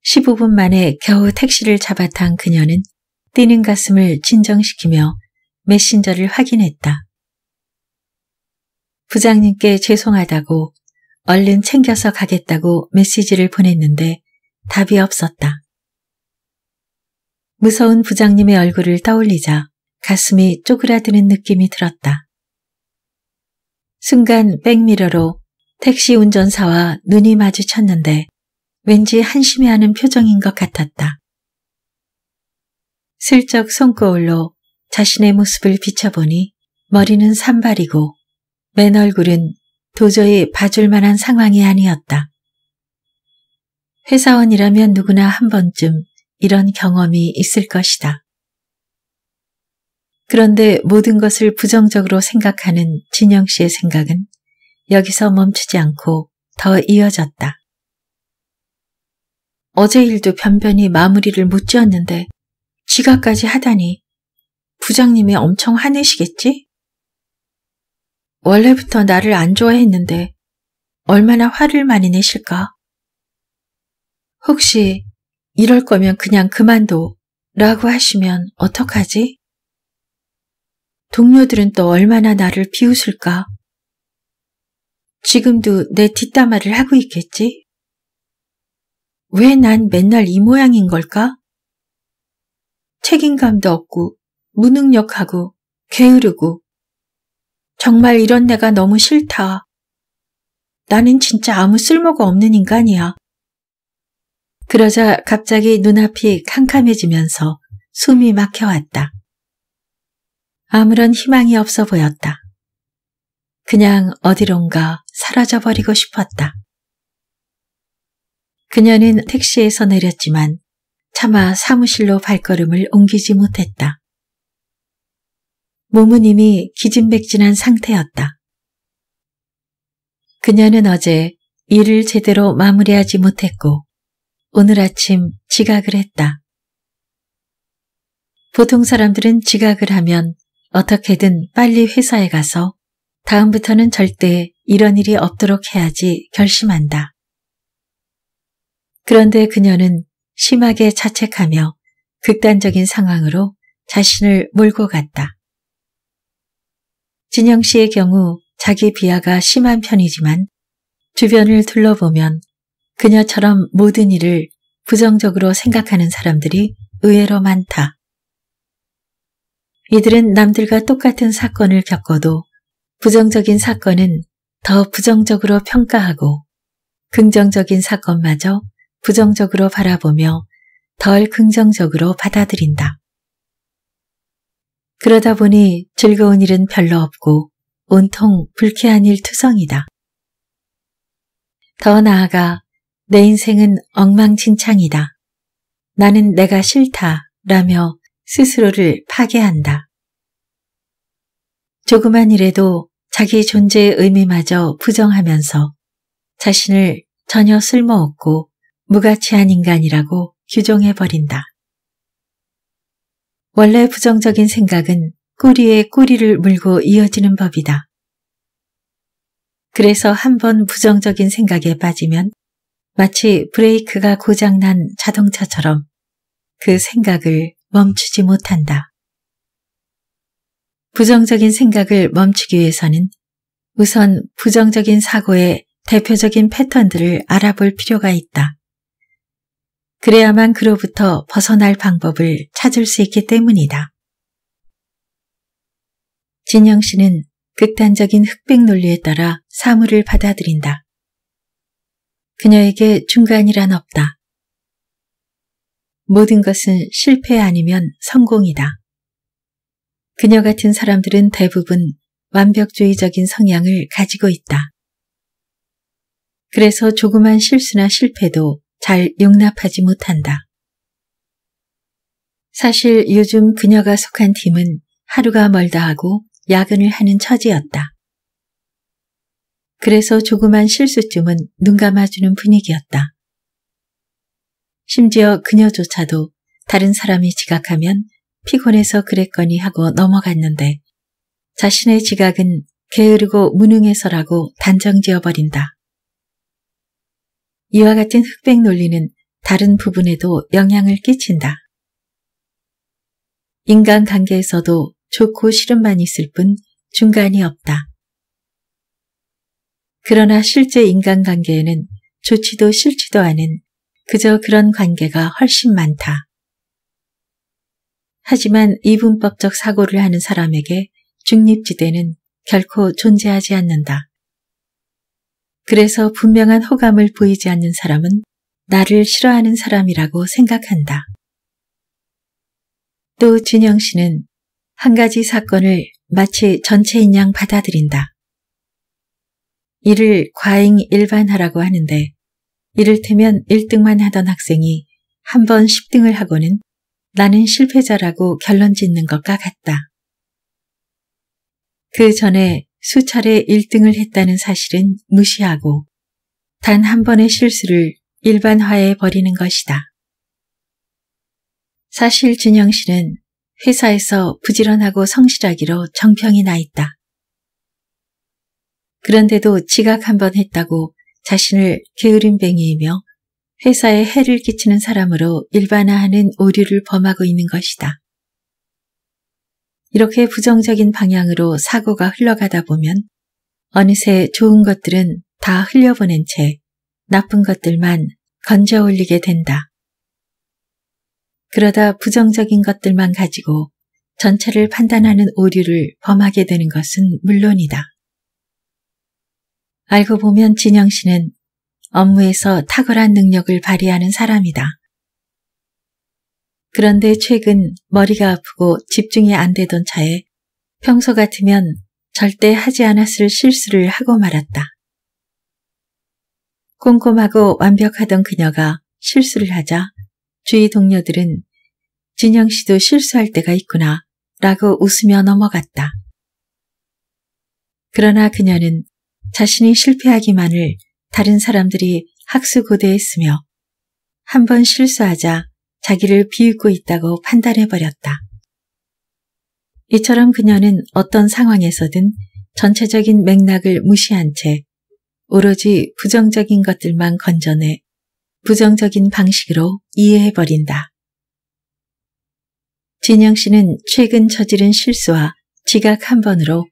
15분 만에 겨우 택시를 잡아탄 그녀는 뛰는 가슴을 진정시키며 메신저를 확인했다. 부장님께 죄송하다고 얼른 챙겨서 가겠다고 메시지를 보냈는데 답이 없었다. 무서운 부장님의 얼굴을 떠올리자 가슴이 쪼그라드는 느낌이 들었다. 순간 백미러로 택시 운전사와 눈이 마주쳤는데 왠지 한심해하는 표정인 것 같았다. 슬쩍 손거울로 자신의 모습을 비춰보니 머리는 산발이고 맨 얼굴은 도저히 봐줄 만한 상황이 아니었다. 회사원이라면 누구나 한 번쯤 이런 경험이 있을 것이다. 그런데 모든 것을 부정적으로 생각하는 진영 씨의 생각은 여기서 멈추지 않고 더 이어졌다. 어제 일도 변변히 마무리를 못 지었는데 지각까지 하다니 부장님이 엄청 화내시겠지? 원래부터 나를 안 좋아했는데 얼마나 화를 많이 내실까? 혹시 이럴 거면 그냥 그만둬 라고 하시면 어떡하지? 동료들은 또 얼마나 나를 비웃을까? 지금도 내 뒷담화를 하고 있겠지? 왜 난 맨날 이 모양인 걸까? 책임감도 없고 무능력하고 게으르고 정말 이런 내가 너무 싫다. 나는 진짜 아무 쓸모가 없는 인간이야. 그러자 갑자기 눈앞이 캄캄해지면서 숨이 막혀왔다. 아무런 희망이 없어 보였다. 그냥 어디론가 사라져버리고 싶었다. 그녀는 택시에서 내렸지만 차마 사무실로 발걸음을 옮기지 못했다. 몸은 이미 기진맥진한 상태였다. 그녀는 어제 일을 제대로 마무리하지 못했고 오늘 아침 지각을 했다. 보통 사람들은 지각을 하면 어떻게든 빨리 회사에 가서 다음부터는 절대 이런 일이 없도록 해야지 결심한다. 그런데 그녀는 심하게 자책하며 극단적인 상황으로 자신을 몰고 갔다. 진영 씨의 경우 자기 비하가 심한 편이지만 주변을 둘러보면 그녀처럼 모든 일을 부정적으로 생각하는 사람들이 의외로 많다. 이들은 남들과 똑같은 사건을 겪어도 부정적인 사건은 더 부정적으로 평가하고 긍정적인 사건마저 부정적으로 바라보며 덜 긍정적으로 받아들인다. 그러다 보니 즐거운 일은 별로 없고 온통 불쾌한 일 투성이다. 더 나아가 내 인생은 엉망진창이다. 나는 내가 싫다 라며 스스로를 파괴한다. 조그만 일에도 자기 존재의 의미마저 부정하면서 자신을 전혀 쓸모없고 무가치한 인간이라고 규정해버린다. 원래 부정적인 생각은 꼬리에 꼬리를 물고 이어지는 법이다. 그래서 한 번 부정적인 생각에 빠지면 마치 브레이크가 고장난 자동차처럼 그 생각을 멈추지 못한다. 부정적인 생각을 멈추기 위해서는 우선 부정적인 사고의 대표적인 패턴들을 알아볼 필요가 있다. 그래야만 그로부터 벗어날 방법을 찾을 수 있기 때문이다. 진영 씨는 극단적인 흑백 논리에 따라 사물을 받아들인다. 그녀에게 중간이란 없다. 모든 것은 실패 아니면 성공이다. 그녀 같은 사람들은 대부분 완벽주의적인 성향을 가지고 있다. 그래서 조그만 실수나 실패도 잘 용납하지 못한다. 사실 요즘 그녀가 속한 팀은 하루가 멀다 하고 야근을 하는 처지였다. 그래서 조그만 실수쯤은 눈 감아주는 분위기였다. 심지어 그녀조차도 다른 사람이 지각하면 피곤해서 그랬거니 하고 넘어갔는데 자신의 지각은 게으르고 무능해서라고 단정 지어버린다. 이와 같은 흑백 논리는 다른 부분에도 영향을 끼친다. 인간관계에서도 좋고 싫음만 있을 뿐 중간이 없다. 그러나 실제 인간관계에는 좋지도 싫지도 않은 그저 그런 관계가 훨씬 많다. 하지만 이분법적 사고를 하는 사람에게 중립지대는 결코 존재하지 않는다. 그래서 분명한 호감을 보이지 않는 사람은 나를 싫어하는 사람이라고 생각한다. 또 준영 씨는 한 가지 사건을 마치 전체인 양 받아들인다. 이를 과잉 일반화라고 하는데 이를테면 1등만 하던 학생이 한 번 10등을 하고는 나는 실패자라고 결론 짓는 것과 같다. 그 전에 수차례 1등을 했다는 사실은 무시하고 단 한 번의 실수를 일반화해 버리는 것이다. 사실 진영 씨는 회사에서 부지런하고 성실하기로 정평이 나 있다. 그런데도 지각 한 번 했다고 자신을 게으름뱅이이며 회사에 해를 끼치는 사람으로 일반화하는 오류를 범하고 있는 것이다. 이렇게 부정적인 방향으로 사고가 흘러가다 보면 어느새 좋은 것들은 다 흘려보낸 채 나쁜 것들만 건져 올리게 된다. 그러다 부정적인 것들만 가지고 전체를 판단하는 오류를 범하게 되는 것은 물론이다. 알고 보면 진영 씨는 업무에서 탁월한 능력을 발휘하는 사람이다. 그런데 최근 머리가 아프고 집중이 안 되던 차에 평소 같으면 절대 하지 않았을 실수를 하고 말았다. 꼼꼼하고 완벽하던 그녀가 실수를 하자 주위 동료들은 진영 씨도 실수할 때가 있구나 라고 웃으며 넘어갔다. 그러나 그녀는 자신이 실패하기만을 다른 사람들이 학수고대했으며 한번 실수하자 자기를 비웃고 있다고 판단해버렸다. 이처럼 그녀는 어떤 상황에서든 전체적인 맥락을 무시한 채 오로지 부정적인 것들만 건져내 부정적인 방식으로 이해해버린다. 진영 씨는 최근 저지른 실수와 지각 한 번으로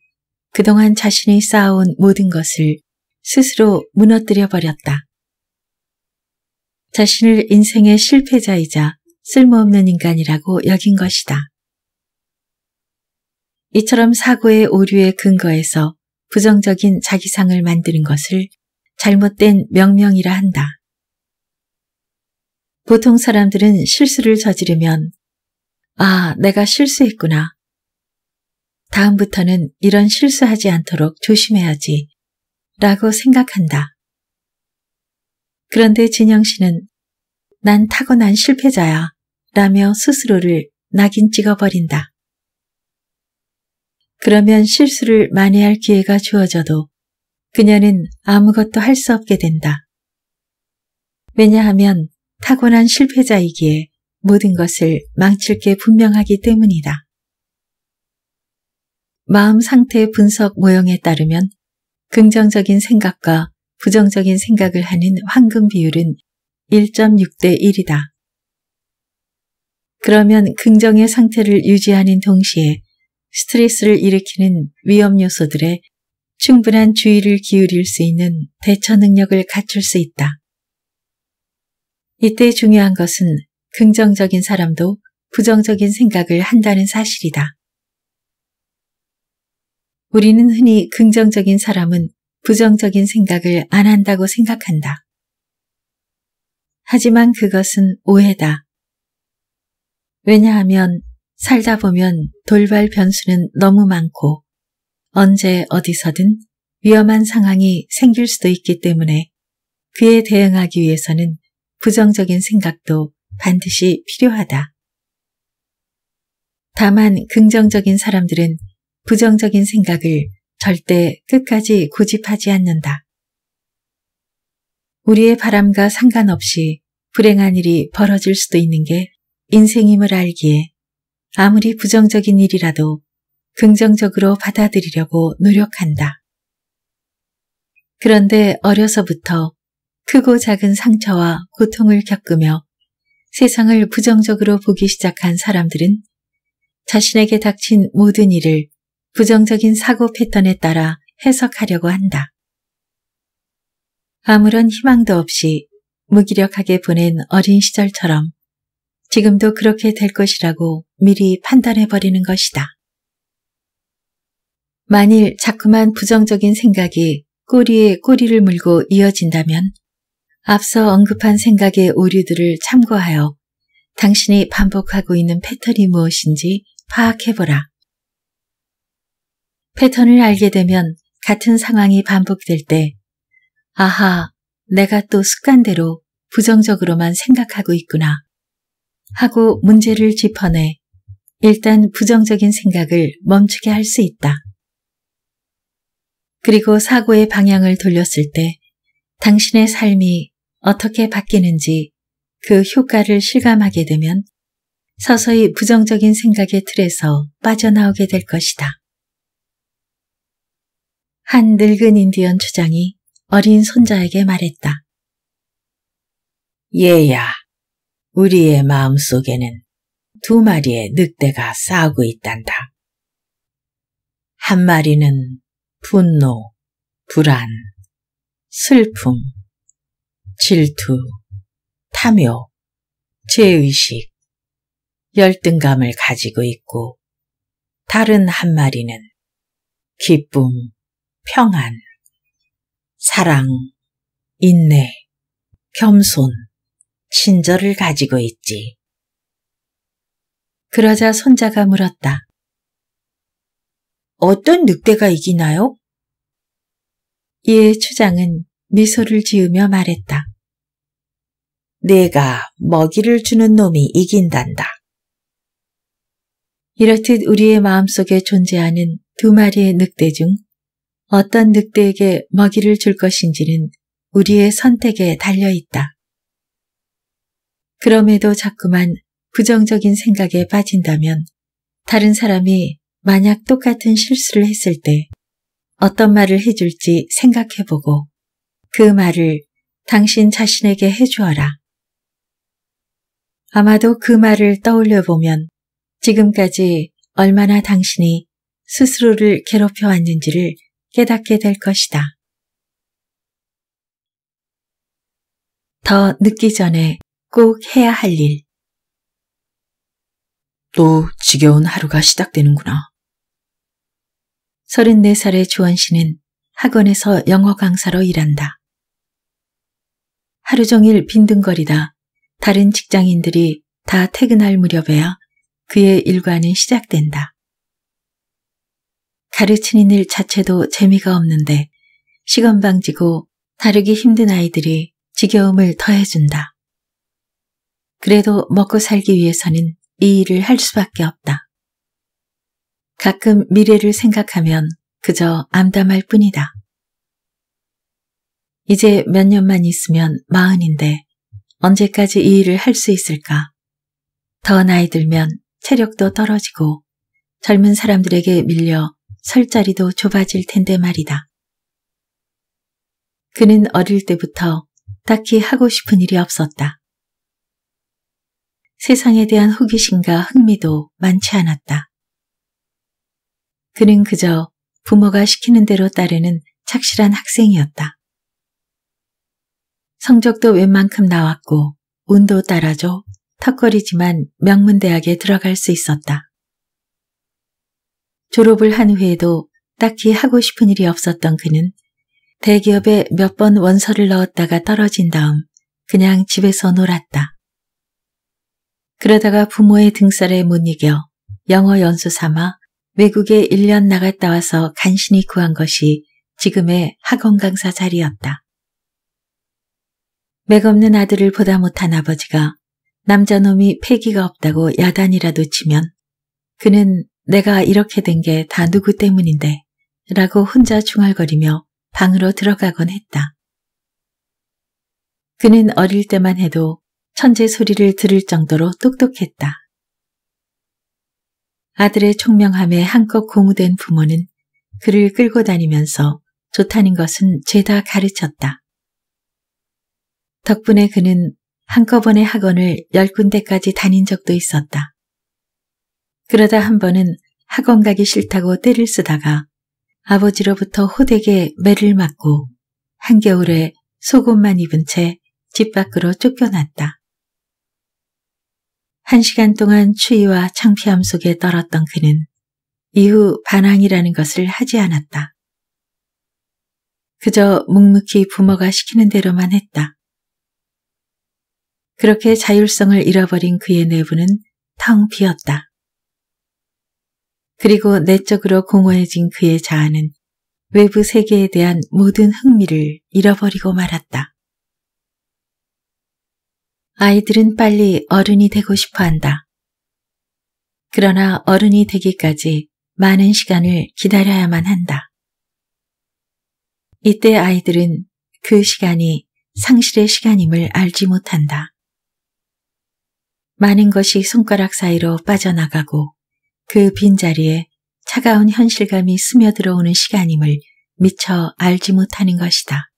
그동안 자신이 쌓아온 모든 것을 스스로 무너뜨려 버렸다. 자신을 인생의 실패자이자 쓸모없는 인간이라고 여긴 것이다. 이처럼 사고의 오류의 근거에서 부정적인 자기상을 만드는 것을 잘못된 명령이라 한다. 보통 사람들은 실수를 저지르면 아, 내가 실수했구나. 다음부터는 이런 실수하지 않도록 조심해야지 라고 생각한다. 그런데 진영 씨는 난 타고난 실패자야. 라며 스스로를 낙인 찍어버린다. 그러면 실수를 만회할 기회가 주어져도 그녀는 아무것도 할 수 없게 된다. 왜냐하면 타고난 실패자이기에 모든 것을 망칠 게 분명하기 때문이다. 마음 상태 분석 모형에 따르면 긍정적인 생각과 부정적인 생각을 하는 황금 비율은 1.6 대 1이다. 그러면 긍정의 상태를 유지하는 동시에 스트레스를 일으키는 위험 요소들에 충분한 주의를 기울일 수 있는 대처 능력을 갖출 수 있다. 이때 중요한 것은 긍정적인 사람도 부정적인 생각을 한다는 사실이다. 우리는 흔히 긍정적인 사람은 부정적인 생각을 안 한다고 생각한다. 하지만 그것은 오해다. 왜냐하면 살다 보면 돌발 변수는 너무 많고 언제 어디서든 위험한 상황이 생길 수도 있기 때문에 그에 대응하기 위해서는 부정적인 생각도 반드시 필요하다. 다만 긍정적인 사람들은 부정적인 생각을 절대 끝까지 고집하지 않는다. 우리의 바람과 상관없이 불행한 일이 벌어질 수도 있는 게 인생임을 알기에 아무리 부정적인 일이라도 긍정적으로 받아들이려고 노력한다. 그런데 어려서부터 크고 작은 상처와 고통을 겪으며 세상을 부정적으로 보기 시작한 사람들은 자신에게 닥친 모든 일을 부정적인 사고 패턴에 따라 해석하려고 한다. 아무런 희망도 없이 무기력하게 보낸 어린 시절처럼 지금도 그렇게 될 것이라고 미리 판단해버리는 것이다. 만일 자꾸만 부정적인 생각이 꼬리에 꼬리를 물고 이어진다면 앞서 언급한 생각의 오류들을 참고하여 당신이 반복하고 있는 패턴이 무엇인지 파악해보라. 패턴을 알게 되면 같은 상황이 반복될 때, 아하, 내가 또 습관대로 부정적으로만 생각하고 있구나. 하고 문제를 짚어내 일단 부정적인 생각을 멈추게 할 수 있다. 그리고 사고의 방향을 돌렸을 때 당신의 삶이 어떻게 바뀌는지 그 효과를 실감하게 되면 서서히 부정적인 생각의 틀에서 빠져나오게 될 것이다. 한 늙은 인디언 추장이 어린 손자에게 말했다. 얘야, 우리의 마음속에는 두 마리의 늑대가 싸우고 있단다. 한 마리는 분노, 불안, 슬픔, 질투, 탐욕, 죄의식, 열등감을 가지고 있고 다른 한 마리는 기쁨, 평안, 사랑, 인내, 겸손, 신절을 가지고 있지. 그러자 손자가 물었다. 어떤 늑대가 이기나요? 이에 추장은 미소를 지으며 말했다. 내가 먹이를 주는 놈이 이긴단다. 이렇듯 우리의 마음속에 존재하는 두 마리의 늑대 중 어떤 늑대에게 먹이를 줄 것인지는 우리의 선택에 달려있다. 그럼에도 자꾸만 부정적인 생각에 빠진다면 다른 사람이 만약 똑같은 실수를 했을 때 어떤 말을 해줄지 생각해보고 그 말을 당신 자신에게 해주어라. 아마도 그 말을 떠올려보면 지금까지 얼마나 당신이 스스로를 괴롭혀 왔는지를 깨닫게 될 것이다. 더 늦기 전에 꼭 해야 할 일. 또 지겨운 하루가 시작되는구나. 34살의 조원 씨는 학원에서 영어 강사로 일한다. 하루 종일 빈둥거리다 다른 직장인들이 다 퇴근할 무렵에야 그의 일과는 시작된다. 가르치는 일 자체도 재미가 없는데 시건방지고 다르기 힘든 아이들이 지겨움을 더해준다. 그래도 먹고 살기 위해서는 이 일을 할 수밖에 없다. 가끔 미래를 생각하면 그저 암담할 뿐이다. 이제 몇 년만 있으면 마흔인데 언제까지 이 일을 할 수 있을까? 더 나이 들면 체력도 떨어지고 젊은 사람들에게 밀려 설 자리도 좁아질 텐데 말이다. 그는 어릴 때부터 딱히 하고 싶은 일이 없었다. 세상에 대한 호기심과 흥미도 많지 않았다. 그는 그저 부모가 시키는 대로 따르는 착실한 학생이었다. 성적도 웬만큼 나왔고 운도 따라줘 턱걸이지만 명문대학에 들어갈 수 있었다. 졸업을 한 후에도 딱히 하고 싶은 일이 없었던 그는 대기업에 몇 번 원서를 넣었다가 떨어진 다음 그냥 집에서 놀았다. 그러다가 부모의 등살에 못 이겨 영어 연수 삼아 외국에 1년 나갔다 와서 간신히 구한 것이 지금의 학원 강사 자리였다. 맥없는 아들을 보다 못한 아버지가 남자놈이 패기가 없다고 야단이라도 치면 그는 내가 이렇게 된 게 다 누구 때문인데 라고 혼자 중얼거리며 방으로 들어가곤 했다. 그는 어릴 때만 해도 천재 소리를 들을 정도로 똑똑했다. 아들의 총명함에 한껏 고무된 부모는 그를 끌고 다니면서 좋다는 것은 죄다 가르쳤다. 덕분에 그는 한꺼번에 학원을 열 군데까지 다닌 적도 있었다. 그러다 한 번은 학원 가기 싫다고 떼를 쓰다가 아버지로부터 호되게 매를 맞고 한겨울에 속옷만 입은 채 집 밖으로 쫓겨났다. 한 시간 동안 추위와 창피함 속에 떨었던 그는 이후 반항이라는 것을 하지 않았다. 그저 묵묵히 부모가 시키는 대로만 했다. 그렇게 자율성을 잃어버린 그의 내부는 텅 비었다. 그리고 내적으로 공허해진 그의 자아는 외부 세계에 대한 모든 흥미를 잃어버리고 말았다. 아이들은 빨리 어른이 되고 싶어 한다. 그러나 어른이 되기까지 많은 시간을 기다려야만 한다. 이때 아이들은 그 시간이 상실의 시간임을 알지 못한다. 많은 것이 손가락 사이로 빠져나가고 그 빈자리에 차가운 현실감이 스며들어오는 시간임을 미처 알지 못하는 것이다.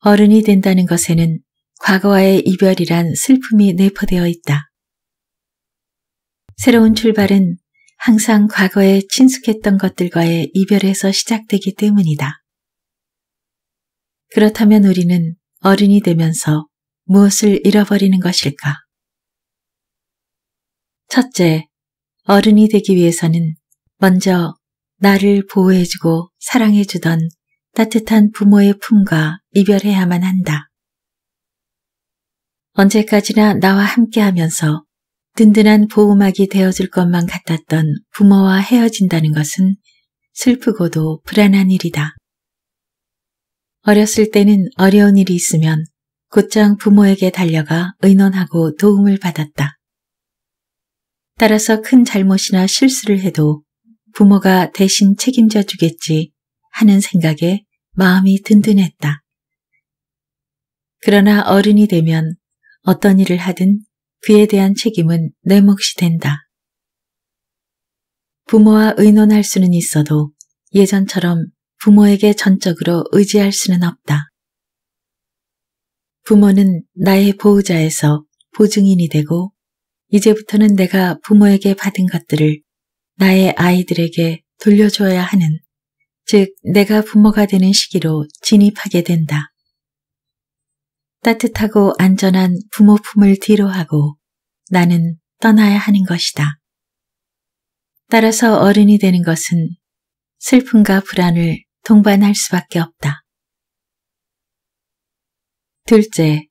어른이 된다는 것에는 과거와의 이별이란 슬픔이 내포되어 있다. 새로운 출발은 항상 과거에 친숙했던 것들과의 이별에서 시작되기 때문이다. 그렇다면 우리는 어른이 되면서 무엇을 잃어버리는 것일까? 첫째, 어른이 되기 위해서는 먼저 나를 보호해주고 사랑해주던 따뜻한 부모의 품과 이별해야만 한다. 언제까지나 나와 함께하면서 든든한 보호막이 되어줄 것만 같았던 부모와 헤어진다는 것은 슬프고도 불안한 일이다. 어렸을 때는 어려운 일이 있으면 곧장 부모에게 달려가 의논하고 도움을 받았다. 따라서 큰 잘못이나 실수를 해도 부모가 대신 책임져 주겠지 하는 생각에 마음이 든든했다. 그러나 어른이 되면 어떤 일을 하든 그에 대한 책임은 내 몫이 된다. 부모와 의논할 수는 있어도 예전처럼 부모에게 전적으로 의지할 수는 없다. 부모는 나의 보호자에서 보증인이 되고 이제부터는 내가 부모에게 받은 것들을 나의 아이들에게 돌려줘야 하는 즉 내가 부모가 되는 시기로 진입하게 된다. 따뜻하고 안전한 부모 품을 뒤로하고 나는 떠나야 하는 것이다. 따라서 어른이 되는 것은 슬픔과 불안을 동반할 수밖에 없다. 둘째,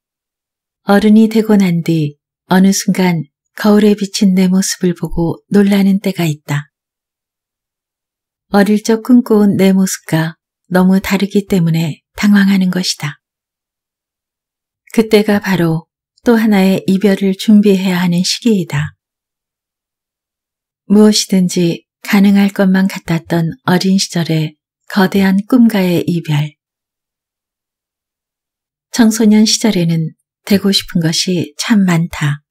어른이 되고 난 뒤 어느 순간 거울에 비친 내 모습을 보고 놀라는 때가 있다. 어릴 적꿈꾸온내 모습과 너무 다르기 때문에 당황하는 것이다. 그때가 바로 또 하나의 이별을 준비해야 하는 시기이다. 무엇이든지 가능할 것만 같았던 어린 시절의 거대한 꿈과의 이별. 청소년 시절에는 되고 싶은 것이 참 많다.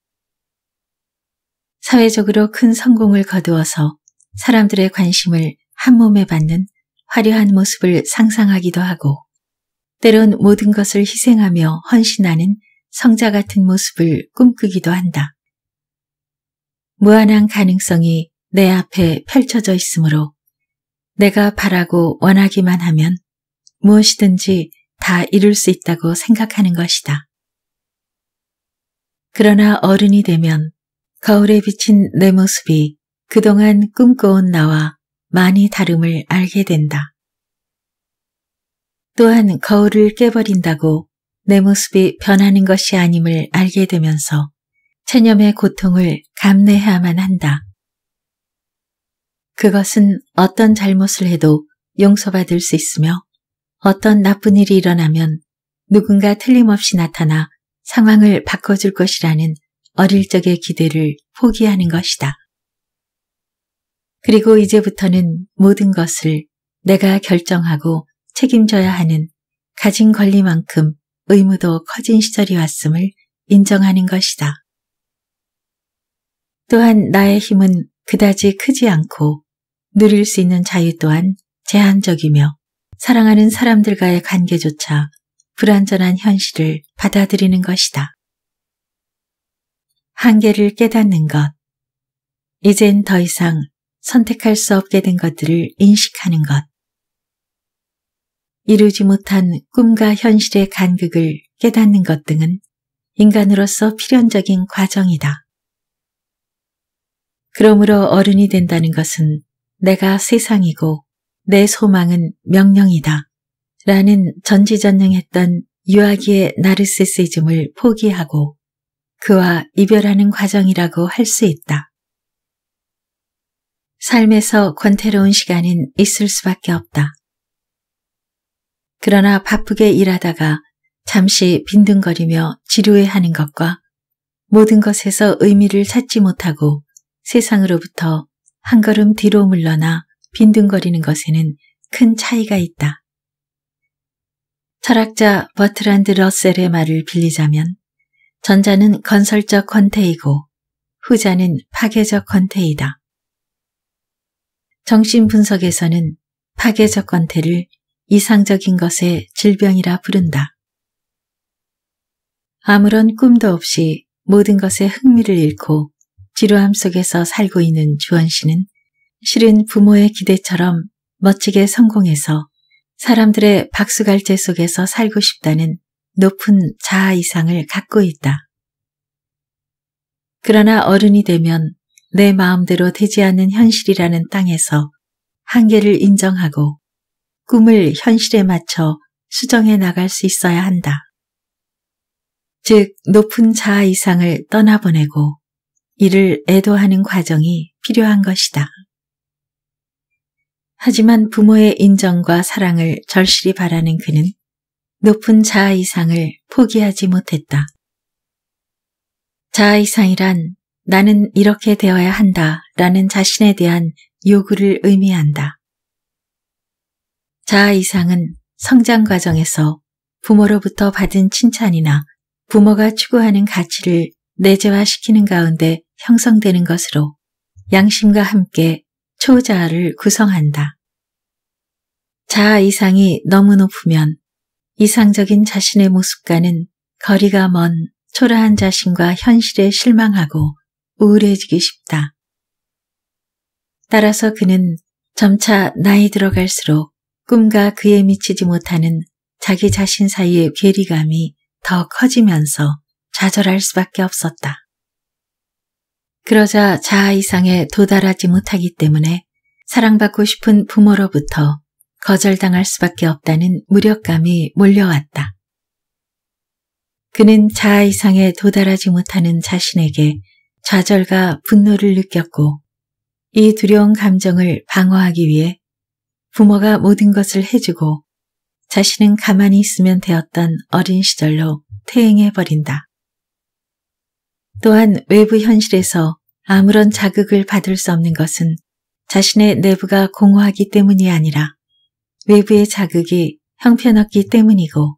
사회적으로 큰 성공을 거두어서 사람들의 관심을 한몸에 받는 화려한 모습을 상상하기도 하고 때론 모든 것을 희생하며 헌신하는 성자 같은 모습을 꿈꾸기도 한다. 무한한 가능성이 내 앞에 펼쳐져 있으므로 내가 바라고 원하기만 하면 무엇이든지 다 이룰 수 있다고 생각하는 것이다. 그러나 어른이 되면 거울에 비친 내 모습이 그동안 꿈꿔온 나와 많이 다름을 알게 된다. 또한 거울을 깨버린다고 내 모습이 변하는 것이 아님을 알게 되면서 체념의 고통을 감내해야만 한다. 그것은 어떤 잘못을 해도 용서받을 수 있으며 어떤 나쁜 일이 일어나면 누군가 틀림없이 나타나 상황을 바꿔줄 것이라는 어릴 적의 기대를 포기하는 것이다. 그리고 이제부터는 모든 것을 내가 결정하고 책임져야 하는 가진 권리만큼 의무도 커진 시절이 왔음을 인정하는 것이다. 또한 나의 힘은 그다지 크지 않고 누릴 수 있는 자유 또한 제한적이며 사랑하는 사람들과의 관계조차 불완전한 현실을 받아들이는 것이다. 한계를 깨닫는 것. 이젠 더 이상 선택할 수 없게 된 것들을 인식하는 것. 이루지 못한 꿈과 현실의 간극을 깨닫는 것 등은 인간으로서 필연적인 과정이다. 그러므로 어른이 된다는 것은 내가 세상이고 내 소망은 명령이다. 라는 전지전능했던 유아기의 나르시시즘을 포기하고 그와 이별하는 과정이라고 할 수 있다. 삶에서 권태로운 시간은 있을 수밖에 없다. 그러나 바쁘게 일하다가 잠시 빈둥거리며 지루해하는 것과 모든 것에서 의미를 찾지 못하고 세상으로부터 한 걸음 뒤로 물러나 빈둥거리는 것에는 큰 차이가 있다. 철학자 버트란드 러셀의 말을 빌리자면 전자는 건설적 권태이고 후자는 파괴적 권태이다. 정신분석에서는 파괴적 권태를 이상적인 것에 질병이라 부른다. 아무런 꿈도 없이 모든 것에 흥미를 잃고 지루함 속에서 살고 있는 주원 씨는 실은 부모의 기대처럼 멋지게 성공해서 사람들의 박수갈채 속에서 살고 싶다는 높은 자아 이상을 갖고 있다. 그러나 어른이 되면 내 마음대로 되지 않는 현실이라는 땅에서 한계를 인정하고 꿈을 현실에 맞춰 수정해 나갈 수 있어야 한다. 즉, 높은 자아 이상을 떠나보내고 이를 애도하는 과정이 필요한 것이다. 하지만 부모의 인정과 사랑을 절실히 바라는 그는 높은 자아 이상을 포기하지 못했다. 자아 이상이란 나는 이렇게 되어야 한다 라는 자신에 대한 요구를 의미한다. 자아 이상은 성장 과정에서 부모로부터 받은 칭찬이나 부모가 추구하는 가치를 내재화시키는 가운데 형성되는 것으로 양심과 함께 초자아를 구성한다. 자아 이상이 너무 높으면 이상적인 자신의 모습과는 거리가 먼 초라한 자신과 현실에 실망하고 우울해지기 쉽다. 따라서 그는 점차 나이 들어갈수록 꿈과 그에 미치지 못하는 자기 자신 사이의 괴리감이 더 커지면서 좌절할 수밖에 없었다. 그러자 자아 이상에 도달하지 못하기 때문에 사랑받고 싶은 부모로부터 거절당할 수밖에 없다는 무력감이 몰려왔다. 그는 자아 이상에 도달하지 못하는 자신에게 좌절과 분노를 느꼈고 이 두려운 감정을 방어하기 위해 부모가 모든 것을 해주고 자신은 가만히 있으면 되었던 어린 시절로 퇴행해버린다. 또한 외부 현실에서 아무런 자극을 받을 수 없는 것은 자신의 내부가 공허하기 때문이 아니라 외부의 자극이 형편없기 때문이고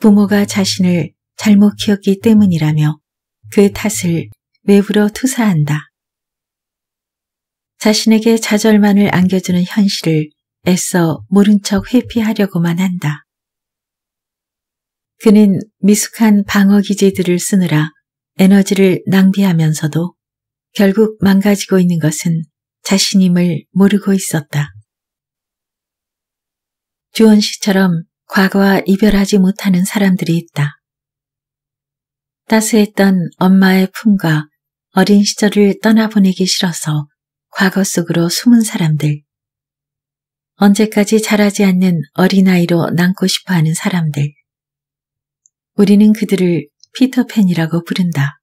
부모가 자신을 잘못 키웠기 때문이라며 그 탓을 외부로 투사한다. 자신에게 좌절만을 안겨주는 현실을 애써 모른 척 회피하려고만 한다. 그는 미숙한 방어 기제들을 쓰느라 에너지를 낭비하면서도 결국 망가지고 있는 것은 자신임을 모르고 있었다. 주원 씨처럼 과거와 이별하지 못하는 사람들이 있다. 따스했던 엄마의 품과 어린 시절을 떠나보내기 싫어서 과거 속으로 숨은 사람들. 언제까지 자라지 않는 어린아이로 남고 싶어 하는 사람들. 우리는 그들을 피터팬이라고 부른다.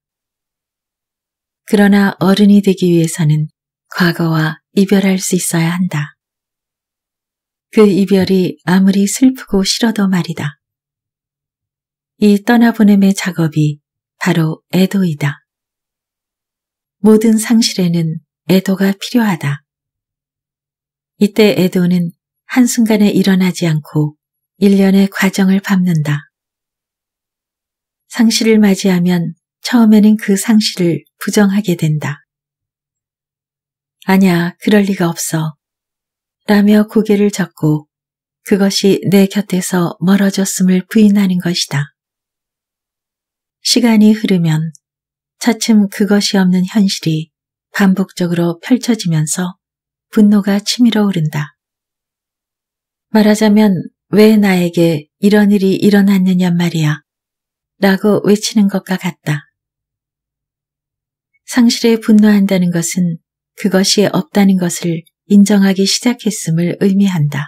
그러나 어른이 되기 위해서는 과거와 이별할 수 있어야 한다. 그 이별이 아무리 슬프고 싫어도 말이다. 이 떠나보냄의 작업이 바로 애도이다. 모든 상실에는 애도가 필요하다. 이때 에도는 한순간에 일어나지 않고 일련의 과정을 밟는다. 상실을 맞이하면 처음에는 그 상실을 부정하게 된다. 아냐, 그럴 리가 없어. 라며 고개를 젓고 그것이 내 곁에서 멀어졌음을 부인하는 것이다. 시간이 흐르면 차츰 그것이 없는 현실이 반복적으로 펼쳐지면서 분노가 치밀어 오른다. 말하자면 왜 나에게 이런 일이 일어났느냐 말이야 라고 외치는 것과 같다. 상실에 분노한다는 것은 그것이 없다는 것을 인정하기 시작했음을 의미한다.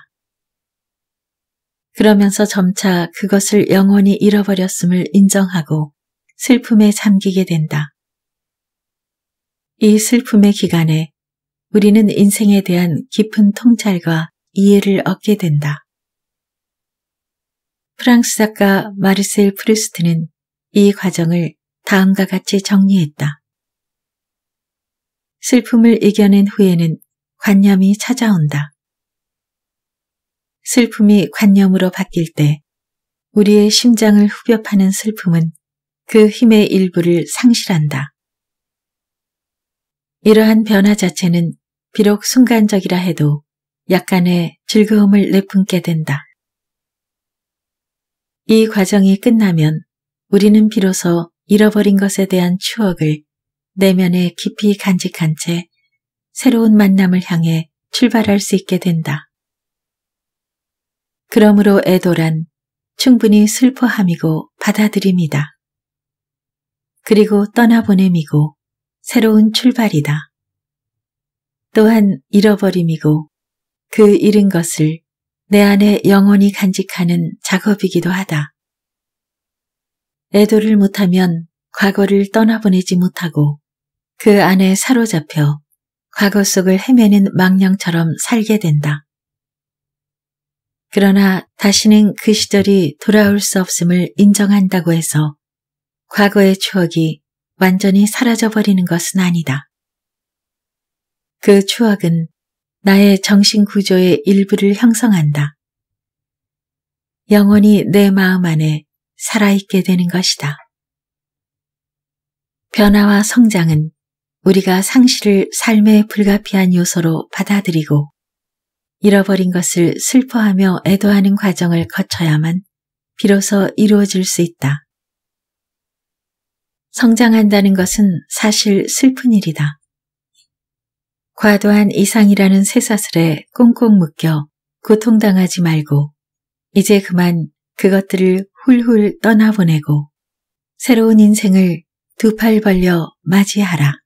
그러면서 점차 그것을 영원히 잃어버렸음을 인정하고 슬픔에 잠기게 된다. 이 슬픔의 기간에 우리는 인생에 대한 깊은 통찰과 이해를 얻게 된다. 프랑스 작가 마르셀 프루스트는 이 과정을 다음과 같이 정리했다. 슬픔을 이겨낸 후에는 관념이 찾아온다. 슬픔이 관념으로 바뀔 때 우리의 심장을 후벼 파는 슬픔은 그 힘의 일부를 상실한다. 이러한 변화 자체는 비록 순간적이라 해도 약간의 즐거움을 내뿜게 된다. 이 과정이 끝나면 우리는 비로소 잃어버린 것에 대한 추억을 내면에 깊이 간직한 채 새로운 만남을 향해 출발할 수 있게 된다. 그러므로 애도란 충분히 슬퍼함이고 받아들입니다 그리고 떠나보냄이고 새로운 출발이다. 또한 잃어버림이고 그 잃은 것을 내 안에 영원히 간직하는 작업이기도 하다. 애도를 못하면 과거를 떠나보내지 못하고 그 안에 사로잡혀 과거 속을 헤매는 망령처럼 살게 된다. 그러나 다시는 그 시절이 돌아올 수 없음을 인정한다고 해서 과거의 추억이 완전히 사라져버리는 것은 아니다. 그 추억은 나의 정신구조의 일부를 형성한다. 영원히 내 마음 안에 살아있게 되는 것이다. 변화와 성장은 우리가 상실을 삶의 불가피한 요소로 받아들이고 잃어버린 것을 슬퍼하며 애도하는 과정을 거쳐야만 비로소 이루어질 수 있다. 성장한다는 것은 사실 슬픈 일이다. 과도한 이상이라는 새사슬에 꽁꽁 묶여 고통당하지 말고 이제 그만 그것들을 훌훌 떠나보내고 새로운 인생을 두 팔 벌려 맞이하라.